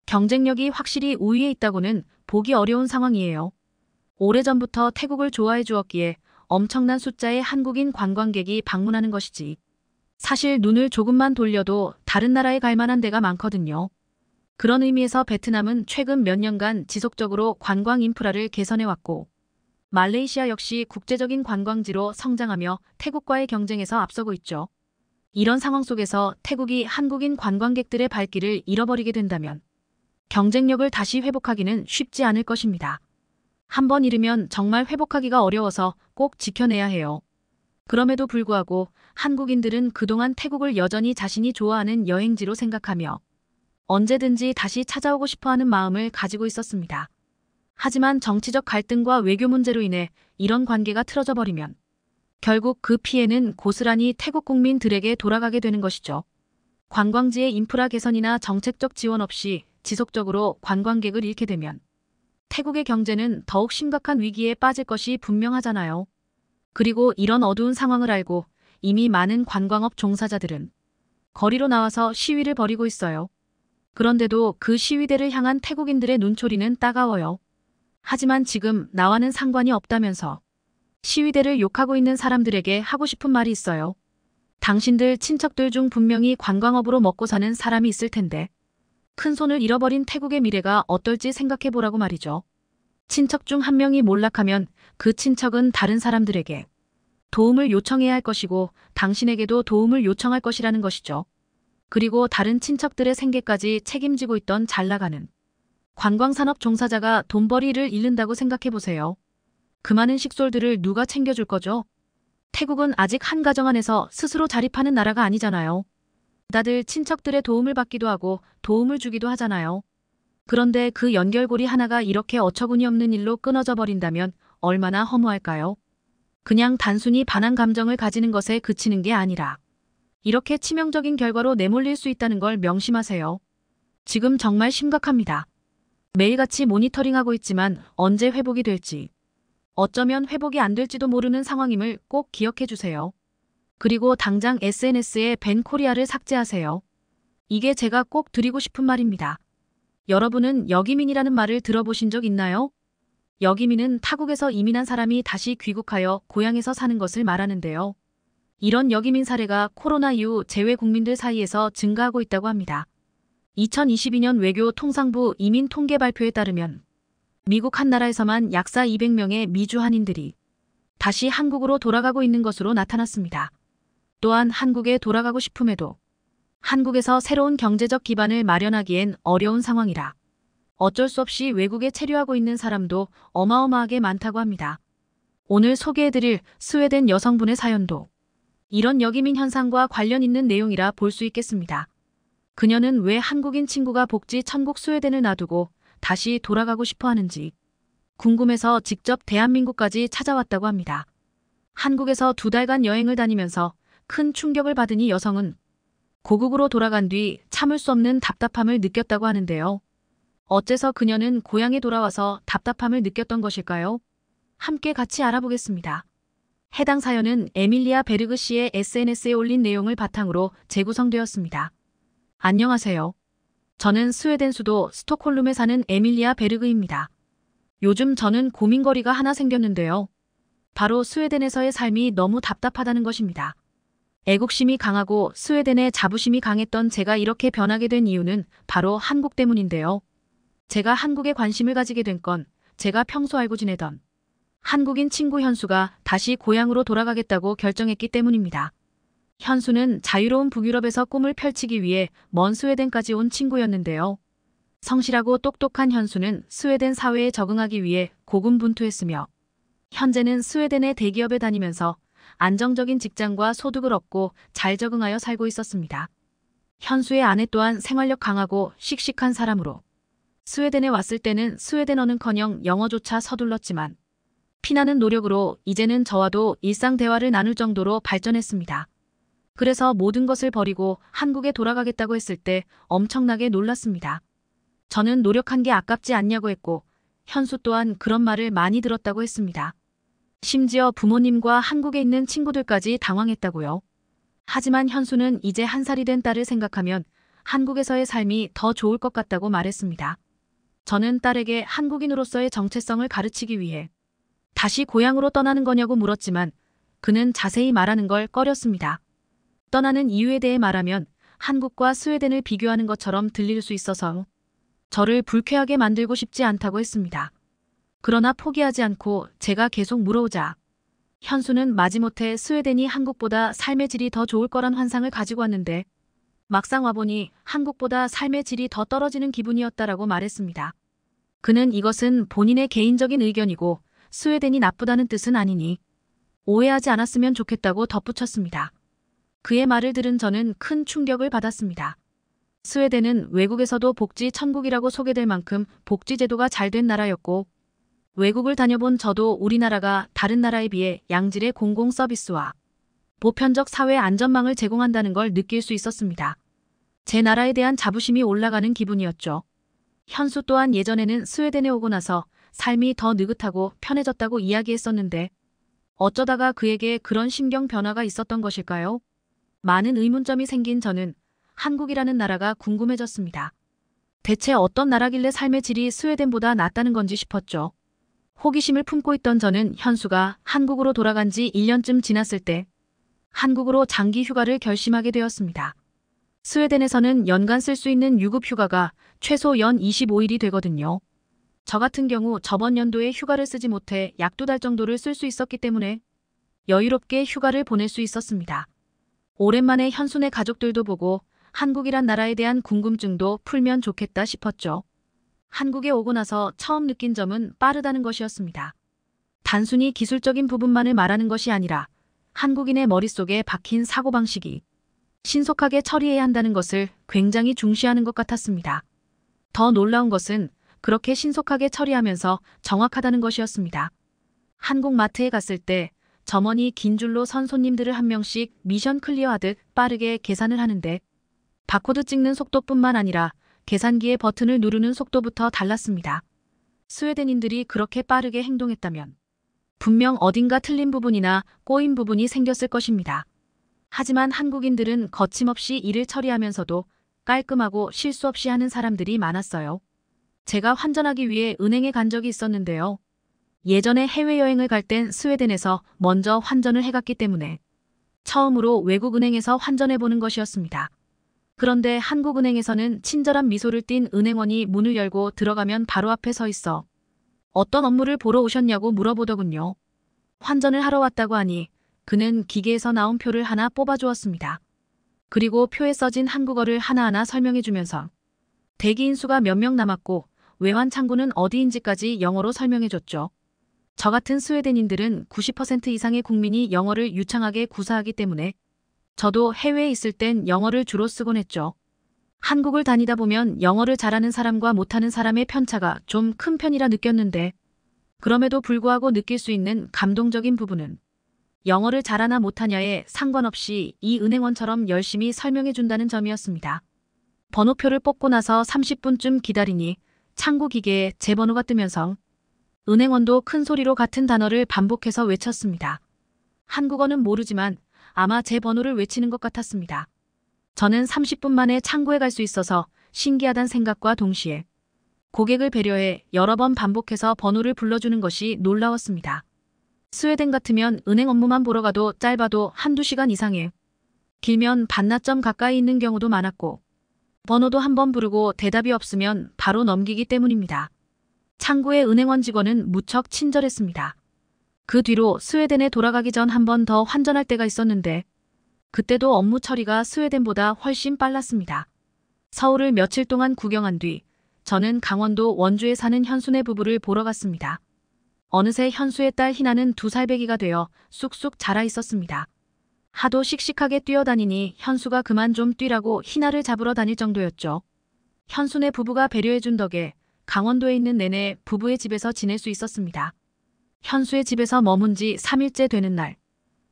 경쟁력이 확실히 우위에 있다고는 보기 어려운 상황이에요. 오래전부터 태국을 좋아해 주었기에 엄청난 숫자의 한국인 관광객이 방문하는 것이지. 사실 눈을 조금만 돌려도 다른 나라에 갈 만한 데가 많거든요. 그런 의미에서 베트남은 최근 몇 년간 지속적으로 관광 인프라를 개선해왔고 말레이시아 역시 국제적인 관광지로 성장하며 태국과의 경쟁에서 앞서고 있죠. 이런 상황 속에서 태국이 한국인 관광객들의 발길을 잃어버리게 된다면 경쟁력을 다시 회복하기는 쉽지 않을 것입니다. 한번 잃으면 정말 회복하기가 어려워서 꼭 지켜내야 해요. 그럼에도 불구하고 한국인들은 그동안 태국을 여전히 자신이 좋아하는 여행지로 생각하며 언제든지 다시 찾아오고 싶어하는 마음을 가지고 있었습니다. 하지만 정치적 갈등과 외교 문제로 인해 이런 관계가 틀어져 버리면 결국 그 피해는 고스란히 태국 국민들에게 돌아가게 되는 것이죠. 관광지의 인프라 개선이나 정책적 지원 없이 지속적으로 관광객을 잃게 되면 태국의 경제는 더욱 심각한 위기에 빠질 것이 분명하잖아요. 그리고 이런 어두운 상황을 알고 이미 많은 관광업 종사자들은 거리로 나와서 시위를 벌이고 있어요. 그런데도 그 시위대를 향한 태국인들의 눈초리는 따가워요. 하지만 지금 나와는 상관이 없다면서 시위대를 욕하고 있는 사람들에게 하고 싶은 말이 있어요. 당신들 친척들 중 분명히 관광업으로 먹고 사는 사람이 있을 텐데 큰 손을 잃어버린 태국의 미래가 어떨지 생각해보라고 말이죠. 친척 중 한 명이 몰락하면 그 친척은 다른 사람들에게 도움을 요청해야 할 것이고 당신에게도 도움을 요청할 것이라는 것이죠. 그리고 다른 친척들의 생계까지 책임지고 있던 잘 나가는 관광산업 종사자가 돈벌이를 잃는다고 생각해보세요. 그 많은 식솔들을 누가 챙겨줄 거죠? 태국은 아직 한 가정 안에서 스스로 자립하는 나라가 아니잖아요. 다들 친척들의 도움을 받기도 하고 도움을 주기도 하잖아요. 그런데 그 연결고리 하나가 이렇게 어처구니 없는 일로 끊어져 버린다면 얼마나 허무할까요? 그냥 단순히 반한 감정을 가지는 것에 그치는 게 아니라 이렇게 치명적인 결과로 내몰릴 수 있다는 걸 명심하세요. 지금 정말 심각합니다. 매일같이 모니터링하고 있지만 언제 회복이 될지 어쩌면 회복이 안 될지도 모르는 상황임을 꼭 기억해 주세요. 그리고 당장 SNS에 벤 코리아를 삭제하세요. 이게 제가 꼭 드리고 싶은 말입니다. 여러분은 여기민이라는 말을 들어보신 적 있나요? 여기민은 타국에서 이민한 사람이 다시 귀국하여 고향에서 사는 것을 말하는데요. 이런 여기민 사례가 코로나 이후 재외 국민들 사이에서 증가하고 있다고 합니다. 2022년 외교 통상부 이민 통계 발표에 따르면 미국 한 나라에서만 약사 200명의 미주 한인들이 다시 한국으로 돌아가고 있는 것으로 나타났습니다. 또한 한국에 돌아가고 싶음에도 한국에서 새로운 경제적 기반을 마련하기엔 어려운 상황이라 어쩔 수 없이 외국에 체류하고 있는 사람도 어마어마하게 많다고 합니다. 오늘 소개해드릴 스웨덴 여성분의 사연도 이런 여기민 현상과 관련 있는 내용이라 볼 수 있겠습니다. 그녀는 왜 한국인 친구가 복지 천국 스웨덴을 놔두고 다시 돌아가고 싶어 하는지 궁금해서 직접 대한민국까지 찾아왔다고 합니다. 한국에서 두 달간 여행을 다니면서 큰 충격을 받으니 여성은 고국으로 돌아간 뒤 참을 수 없는 답답함을 느꼈다고 하는데요. 어째서 그녀는 고향에 돌아와서 답답함을 느꼈던 것일까요? 함께 같이 알아보겠습니다. 해당 사연은 에밀리아 베르그 씨의 SNS에 올린 내용을 바탕으로 재구성되었습니다. 안녕하세요. 저는 스웨덴 수도 스톡홀름에 사는 에밀리아 베르그입니다. 요즘 저는 고민거리가 하나 생겼는데요. 바로 스웨덴에서의 삶이 너무 답답하다는 것입니다. 애국심이 강하고 스웨덴의 자부심이 강했던 제가 이렇게 변하게 된 이유는 바로 한국 때문인데요. 제가 한국에 관심을 가지게 된 건 제가 평소 알고 지내던 한국인 친구 현수가 다시 고향으로 돌아가겠다고 결정했기 때문입니다. 현수는 자유로운 북유럽에서 꿈을 펼치기 위해 먼 스웨덴까지 온 친구였는데요. 성실하고 똑똑한 현수는 스웨덴 사회에 적응하기 위해 고군분투했으며 현재는 스웨덴의 대기업에 다니면서 안정적인 직장과 소득을 얻고 잘 적응하여 살고 있었습니다. 현수의 아내 또한 생활력 강하고 씩씩한 사람으로 스웨덴에 왔을 때는 스웨덴어는커녕 영어조차 서둘렀지만 피나는 노력으로 이제는 저와도 일상 대화를 나눌 정도로 발전했습니다. 그래서 모든 것을 버리고 한국에 돌아가겠다고 했을 때 엄청나게 놀랐습니다. 저는 노력한 게 아깝지 않냐고 했고 현수 또한 그런 말을 많이 들었다고 했습니다. 심지어 부모님과 한국에 있는 친구들까지 당황했다고요. 하지만 현수는 이제 한 살이 된 딸을 생각하면 한국에서의 삶이 더 좋을 것 같다고 말했습니다. 저는 딸에게 한국인으로서의 정체성을 가르치기 위해 다시 고향으로 떠나는 거냐고 물었지만 그는 자세히 말하는 걸 꺼렸습니다. 떠나는 이유에 대해 말하면 한국과 스웨덴을 비교하는 것처럼 들릴 수 있어서 저를 불쾌하게 만들고 싶지 않다고 했습니다. 그러나 포기하지 않고 제가 계속 물어오자 현수는 마지못해 스웨덴이 한국보다 삶의 질이 더 좋을 거란 환상을 가지고 왔는데 막상 와보니 한국보다 삶의 질이 더 떨어지는 기분이었다라고 말했습니다. 그는 이것은 본인의 개인적인 의견이고 스웨덴이 나쁘다는 뜻은 아니니 오해하지 않았으면 좋겠다고 덧붙였습니다. 그의 말을 들은 저는 큰 충격을 받았습니다. 스웨덴은 외국에서도 복지 천국이라고 소개될 만큼 복지 제도가 잘 된 나라였고 외국을 다녀본 저도 우리나라가 다른 나라에 비해 양질의 공공 서비스와 보편적 사회 안전망을 제공한다는 걸 느낄 수 있었습니다. 제 나라에 대한 자부심이 올라가는 기분이었죠. 현수 또한 예전에는 스웨덴에 오고 나서 삶이 더 느긋하고 편해졌다고 이야기했었는데 어쩌다가 그에게 그런 심경 변화가 있었던 것일까요? 많은 의문점이 생긴 저는 한국이라는 나라가 궁금해졌습니다. 대체 어떤 나라길래 삶의 질이 스웨덴보다 낫다는 건지 싶었죠. 호기심을 품고 있던 저는 현수가 한국으로 돌아간 지 1년쯤 지났을 때 한국으로 장기 휴가를 결심하게 되었습니다. 스웨덴에서는 연간 쓸 수 있는 유급 휴가가 최소 연 25일이 되거든요. 저 같은 경우 저번 연도에 휴가를 쓰지 못해 약 두 달 정도를 쓸 수 있었기 때문에 여유롭게 휴가를 보낼 수 있었습니다. 오랜만에 현순의 가족들도 보고 한국이란 나라에 대한 궁금증도 풀면 좋겠다 싶었죠. 한국에 오고 나서 처음 느낀 점은 빠르다는 것이었습니다. 단순히 기술적인 부분만을 말하는 것이 아니라 한국인의 머릿속에 박힌 사고방식이 신속하게 처리해야 한다는 것을 굉장히 중시하는 것 같았습니다. 더 놀라운 것은 그렇게 신속하게 처리하면서 정확하다는 것이었습니다. 한국 마트에 갔을 때 점원이 긴 줄로 선 손님들을 한 명씩 미션 클리어하듯 빠르게 계산을 하는데 바코드 찍는 속도뿐만 아니라 계산기의 버튼을 누르는 속도부터 달랐습니다. 스웨덴인들이 그렇게 빠르게 행동했다면 분명 어딘가 틀린 부분이나 꼬인 부분이 생겼을 것입니다. 하지만 한국인들은 거침없이 일을 처리하면서도 깔끔하고 실수 없이 하는 사람들이 많았어요. 제가 환전하기 위해 은행에 간 적이 있었는데요. 예전에 해외여행을 갈 땐 스웨덴에서 먼저 환전을 해갔기 때문에 처음으로 외국은행에서 환전해보는 것이었습니다. 그런데 한국은행에서는 친절한 미소를 띤 은행원이 문을 열고 들어가면 바로 앞에 서 있어 어떤 업무를 보러 오셨냐고 물어보더군요. 환전을 하러 왔다고 하니 그는 기계에서 나온 표를 하나 뽑아주었습니다. 그리고 표에 써진 한국어를 하나하나 설명해주면서 대기인 수가 몇 명 남았고 외환 창구는 어디인지까지 영어로 설명해줬죠. 저 같은 스웨덴인들은 90% 이상의 국민이 영어를 유창하게 구사하기 때문에 저도 해외에 있을 땐 영어를 주로 쓰곤 했죠. 한국을 다니다 보면 영어를 잘하는 사람과 못하는 사람의 편차가 좀 큰 편이라 느꼈는데 그럼에도 불구하고 느낄 수 있는 감동적인 부분은 영어를 잘하나 못하냐에 상관없이 이 은행원처럼 열심히 설명해 준다는 점이었습니다. 번호표를 뽑고 나서 30분쯤 기다리니 창구 기계에 제 번호가 뜨면서 은행원도 큰 소리로 같은 단어를 반복해서 외쳤습니다. 한국어는 모르지만 아마 제 번호를 외치는 것 같았습니다. 저는 30분 만에 창구에 갈 수 있어서 신기하단 생각과 동시에 고객을 배려해 여러 번 반복해서 번호를 불러주는 것이 놀라웠습니다. 스웨덴 같으면 은행 업무만 보러 가도 짧아도 한두 시간 이상에 길면 반나점 가까이 있는 경우도 많았고 번호도 한 번 부르고 대답이 없으면 바로 넘기기 때문입니다. 창구의 은행원 직원은 무척 친절했습니다. 그 뒤로 스웨덴에 돌아가기 전 한 번 더 환전할 때가 있었는데 그때도 업무 처리가 스웨덴보다 훨씬 빨랐습니다. 서울을 며칠 동안 구경한 뒤 저는 강원도 원주에 사는 현순의 부부를 보러 갔습니다. 어느새 현수의 딸 희나는 두 살배기가 되어 쑥쑥 자라 있었습니다. 하도 씩씩하게 뛰어다니니 현수가 그만 좀 뛰라고 희나를 잡으러 다닐 정도였죠. 현순의 부부가 배려해준 덕에 강원도에 있는 내내 부부의 집에서 지낼 수 있었습니다. 현수의 집에서 머문 지 3일째 되는 날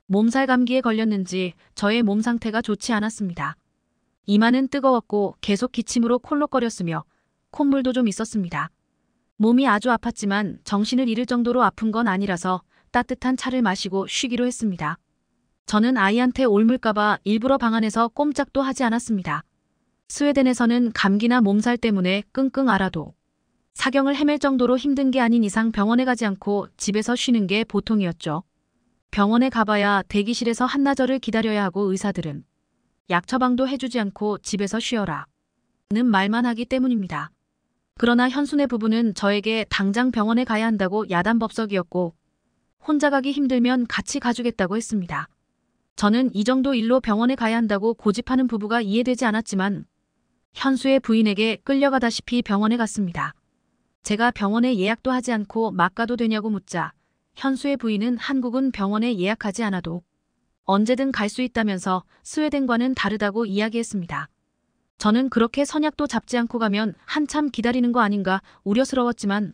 몸살 감기에 걸렸는지 저의 몸 상태가 좋지 않았습니다. 이마는 뜨거웠고 계속 기침으로 콜록거렸으며 콧물도 좀 있었습니다. 몸이 아주 아팠지만 정신을 잃을 정도로 아픈 건 아니라서 따뜻한 차를 마시고 쉬기로 했습니다. 저는 아이한테 옮을까봐 일부러 방 안에서 꼼짝도 하지 않았습니다. 스웨덴에서는 감기나 몸살 때문에 끙끙 앓아도 사경을 헤맬 정도로 힘든 게 아닌 이상 병원에 가지 않고 집에서 쉬는 게 보통이었죠. 병원에 가봐야 대기실에서 한나절을 기다려야 하고 의사들은 약 처방도 해주지 않고 집에서 쉬어라 는 말만 하기 때문입니다. 그러나 현순의 부부는 저에게 당장 병원에 가야 한다고 야단법석이었고 혼자 가기 힘들면 같이 가주겠다고 했습니다. 저는 이 정도 일로 병원에 가야 한다고 고집하는 부부가 이해되지 않았지만 현수의 부인에게 끌려가다시피 병원에 갔습니다. 제가 병원에 예약도 하지 않고 막 가도 되냐고 묻자 현수의 부인은 한국은 병원에 예약하지 않아도 언제든 갈 수 있다면서 스웨덴과는 다르다고 이야기했습니다. 저는 그렇게 선약도 잡지 않고 가면 한참 기다리는 거 아닌가 우려스러웠지만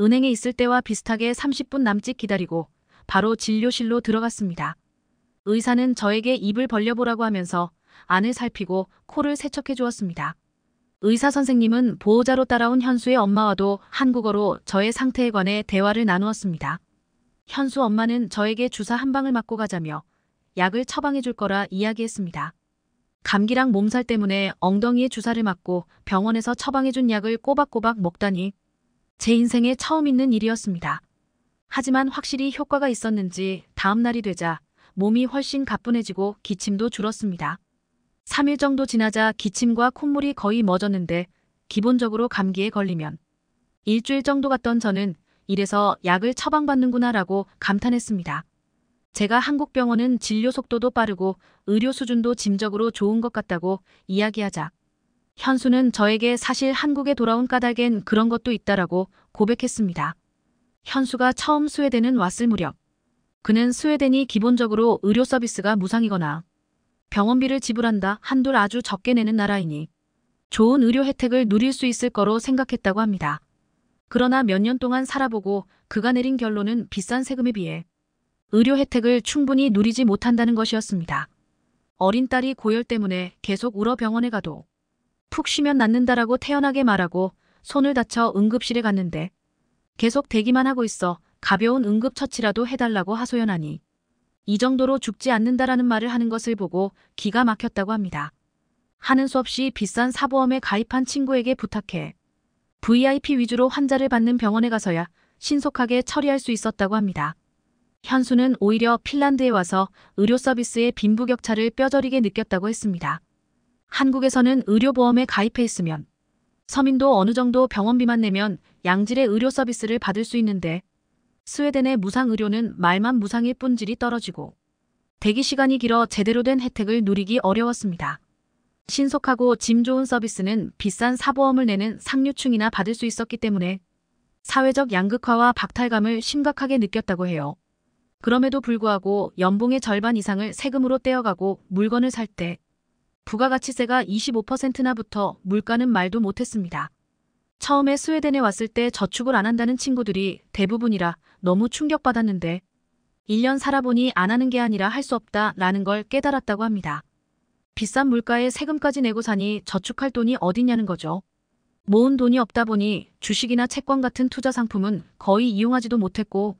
은행에 있을 때와 비슷하게 30분 남짓 기다리고 바로 진료실로 들어갔습니다. 의사는 저에게 입을 벌려보라고 하면서 안을 살피고 코를 세척해 주었습니다. 의사 선생님은 보호자로 따라온 현수의 엄마와도 한국어로 저의 상태에 관해 대화를 나누었습니다. 현수 엄마는 저에게 주사 한 방을 맞고 가자며 약을 처방해 줄 거라 이야기했습니다. 감기랑 몸살 때문에 엉덩이에 주사를 맞고 병원에서 처방해 준 약을 꼬박꼬박 먹다니 제 인생에 처음 있는 일이었습니다. 하지만 확실히 효과가 있었는지 다음 날이 되자 몸이 훨씬 가뿐해지고 기침도 줄었습니다. 3일 정도 지나자 기침과 콧물이 거의 멎었는데 기본적으로 감기에 걸리면 일주일 정도 갔던 저는 이래서 약을 처방받는구나 라고 감탄했습니다. 제가 한국 병원은 진료 속도도 빠르고 의료 수준도 짐적으로 좋은 것 같다고 이야기하자 현수는 저에게 사실 한국에 돌아온 까닭엔 그런 것도 있다라고 고백했습니다. 현수가 처음 스웨덴은 왔을 무렵 그는 스웨덴이 기본적으로 의료 서비스가 무상이거나 병원비를 지불한다 한돌 아주 적게 내는 나라이니 좋은 의료 혜택을 누릴 수 있을 거로 생각했다고 합니다. 그러나 몇 년 동안 살아보고 그가 내린 결론은 비싼 세금에 비해 의료 혜택을 충분히 누리지 못한다는 것이었습니다. 어린 딸이 고열 때문에 계속 울어 병원에 가도 푹 쉬면 낫는다라고 태연하게 말하고 손을 다쳐 응급실에 갔는데 계속 대기만 하고 있어 가벼운 응급처치라도 해달라고 하소연하니 이 정도로 죽지 않는다라는 말을 하는 것을 보고 기가 막혔다고 합니다. 하는 수 없이 비싼 사보험에 가입한 친구에게 부탁해 VIP 위주로 환자를 받는 병원에 가서야 신속하게 처리할 수 있었다고 합니다. 현수는 오히려 핀란드에 와서 의료 서비스의 빈부격차를 뼈저리게 느꼈다고 했습니다. 한국에서는 의료보험에 가입해 있으면 서민도 어느 정도 병원비만 내면 양질의 의료 서비스를 받을 수 있는데 스웨덴의 무상의료는 말만 무상일 뿐질이 떨어지고 대기시간이 길어 제대로 된 혜택을 누리기 어려웠습니다. 신속하고 짐 좋은 서비스는 비싼 사보험을 내는 상류층이나 받을 수 있었기 때문에 사회적 양극화와 박탈감을 심각하게 느꼈다고 해요. 그럼에도 불구하고 연봉의 절반 이상을 세금으로 떼어가고 물건을 살 때 부가가치세가 25%나 붙어 물가는 말도 못했습니다. 처음에 스웨덴에 왔을 때 저축을 안 한다는 친구들이 대부분이라 너무 충격받았는데 1년 살아보니 안 하는 게 아니라 할 수 없다라는 걸 깨달았다고 합니다. 비싼 물가에 세금까지 내고 사니 저축할 돈이 어딨냐는 거죠. 모은 돈이 없다 보니 주식이나 채권 같은 투자 상품은 거의 이용하지도 못했고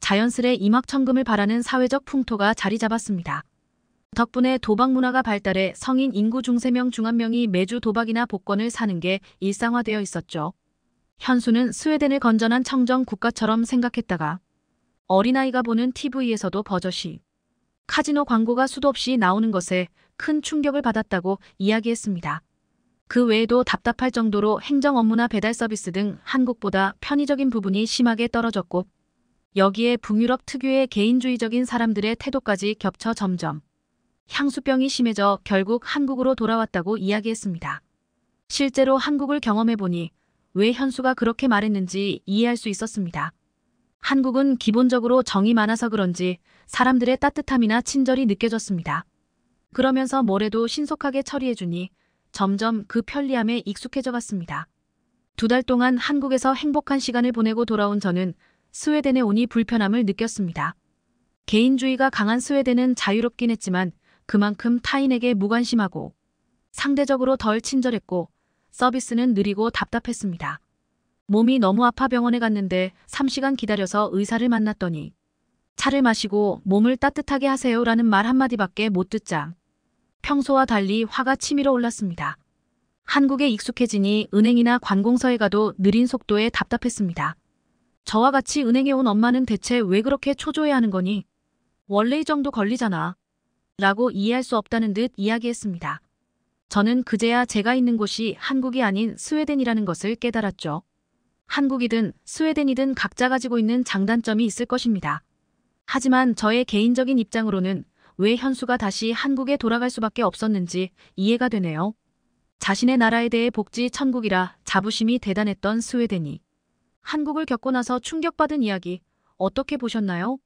자연스레 이막천금을 바라는 사회적 풍토가 자리 잡았습니다. 덕분에 도박 문화가 발달해 성인 인구 중 3명 중 1명이 매주 도박이나 복권을 사는 게 일상화되어 있었죠. 현수는 스웨덴을 건전한 청정 국가처럼 생각했다가 어린아이가 보는 TV에서도 버젓이 카지노 광고가 수도 없이 나오는 것에 큰 충격을 받았다고 이야기했습니다. 그 외에도 답답할 정도로 행정 업무나 배달 서비스 등 한국보다 편의적인 부분이 심하게 떨어졌고 여기에 북유럽 특유의 개인주의적인 사람들의 태도까지 겹쳐 점점 향수병이 심해져 결국 한국으로 돌아왔다고 이야기했습니다. 실제로 한국을 경험해보니 왜 현수가 그렇게 말했는지 이해할 수 있었습니다. 한국은 기본적으로 정이 많아서 그런지 사람들의 따뜻함이나 친절이 느껴졌습니다. 그러면서 뭐래도 신속하게 처리해주니 점점 그 편리함에 익숙해져 갔습니다. 두 달 동안 한국에서 행복한 시간을 보내고 돌아온 저는 스웨덴에 오니 불편함을 느꼈습니다. 개인주의가 강한 스웨덴은 자유롭긴 했지만 그만큼 타인에게 무관심하고 상대적으로 덜 친절했고 서비스는 느리고 답답했습니다. 몸이 너무 아파 병원에 갔는데 3시간 기다려서 의사를 만났더니 차를 마시고 몸을 따뜻하게 하세요라는 말 한마디밖에 못 듣자 평소와 달리 화가 치밀어 올랐습니다. 한국에 익숙해지니 은행이나 관공서에 가도 느린 속도에 답답했습니다. 저와 같이 은행에 온 엄마는 대체 왜 그렇게 초조해하는 거니? 원래 이 정도 걸리잖아. 라고 이해할 수 없다는 듯 이야기했습니다. 저는 그제야 제가 있는 곳이 한국이 아닌 스웨덴이라는 것을 깨달았죠. 한국이든 스웨덴이든 각자 가지고 있는 장단점이 있을 것입니다. 하지만 저의 개인적인 입장으로는 왜 현수가 다시 한국에 돌아갈 수밖에 없었는지 이해가 되네요. 자신의 나라에 대해 복지 천국이라 자부심이 대단했던 스웨덴이 한국을 겪고 나서 충격받은 이야기 어떻게 보셨나요?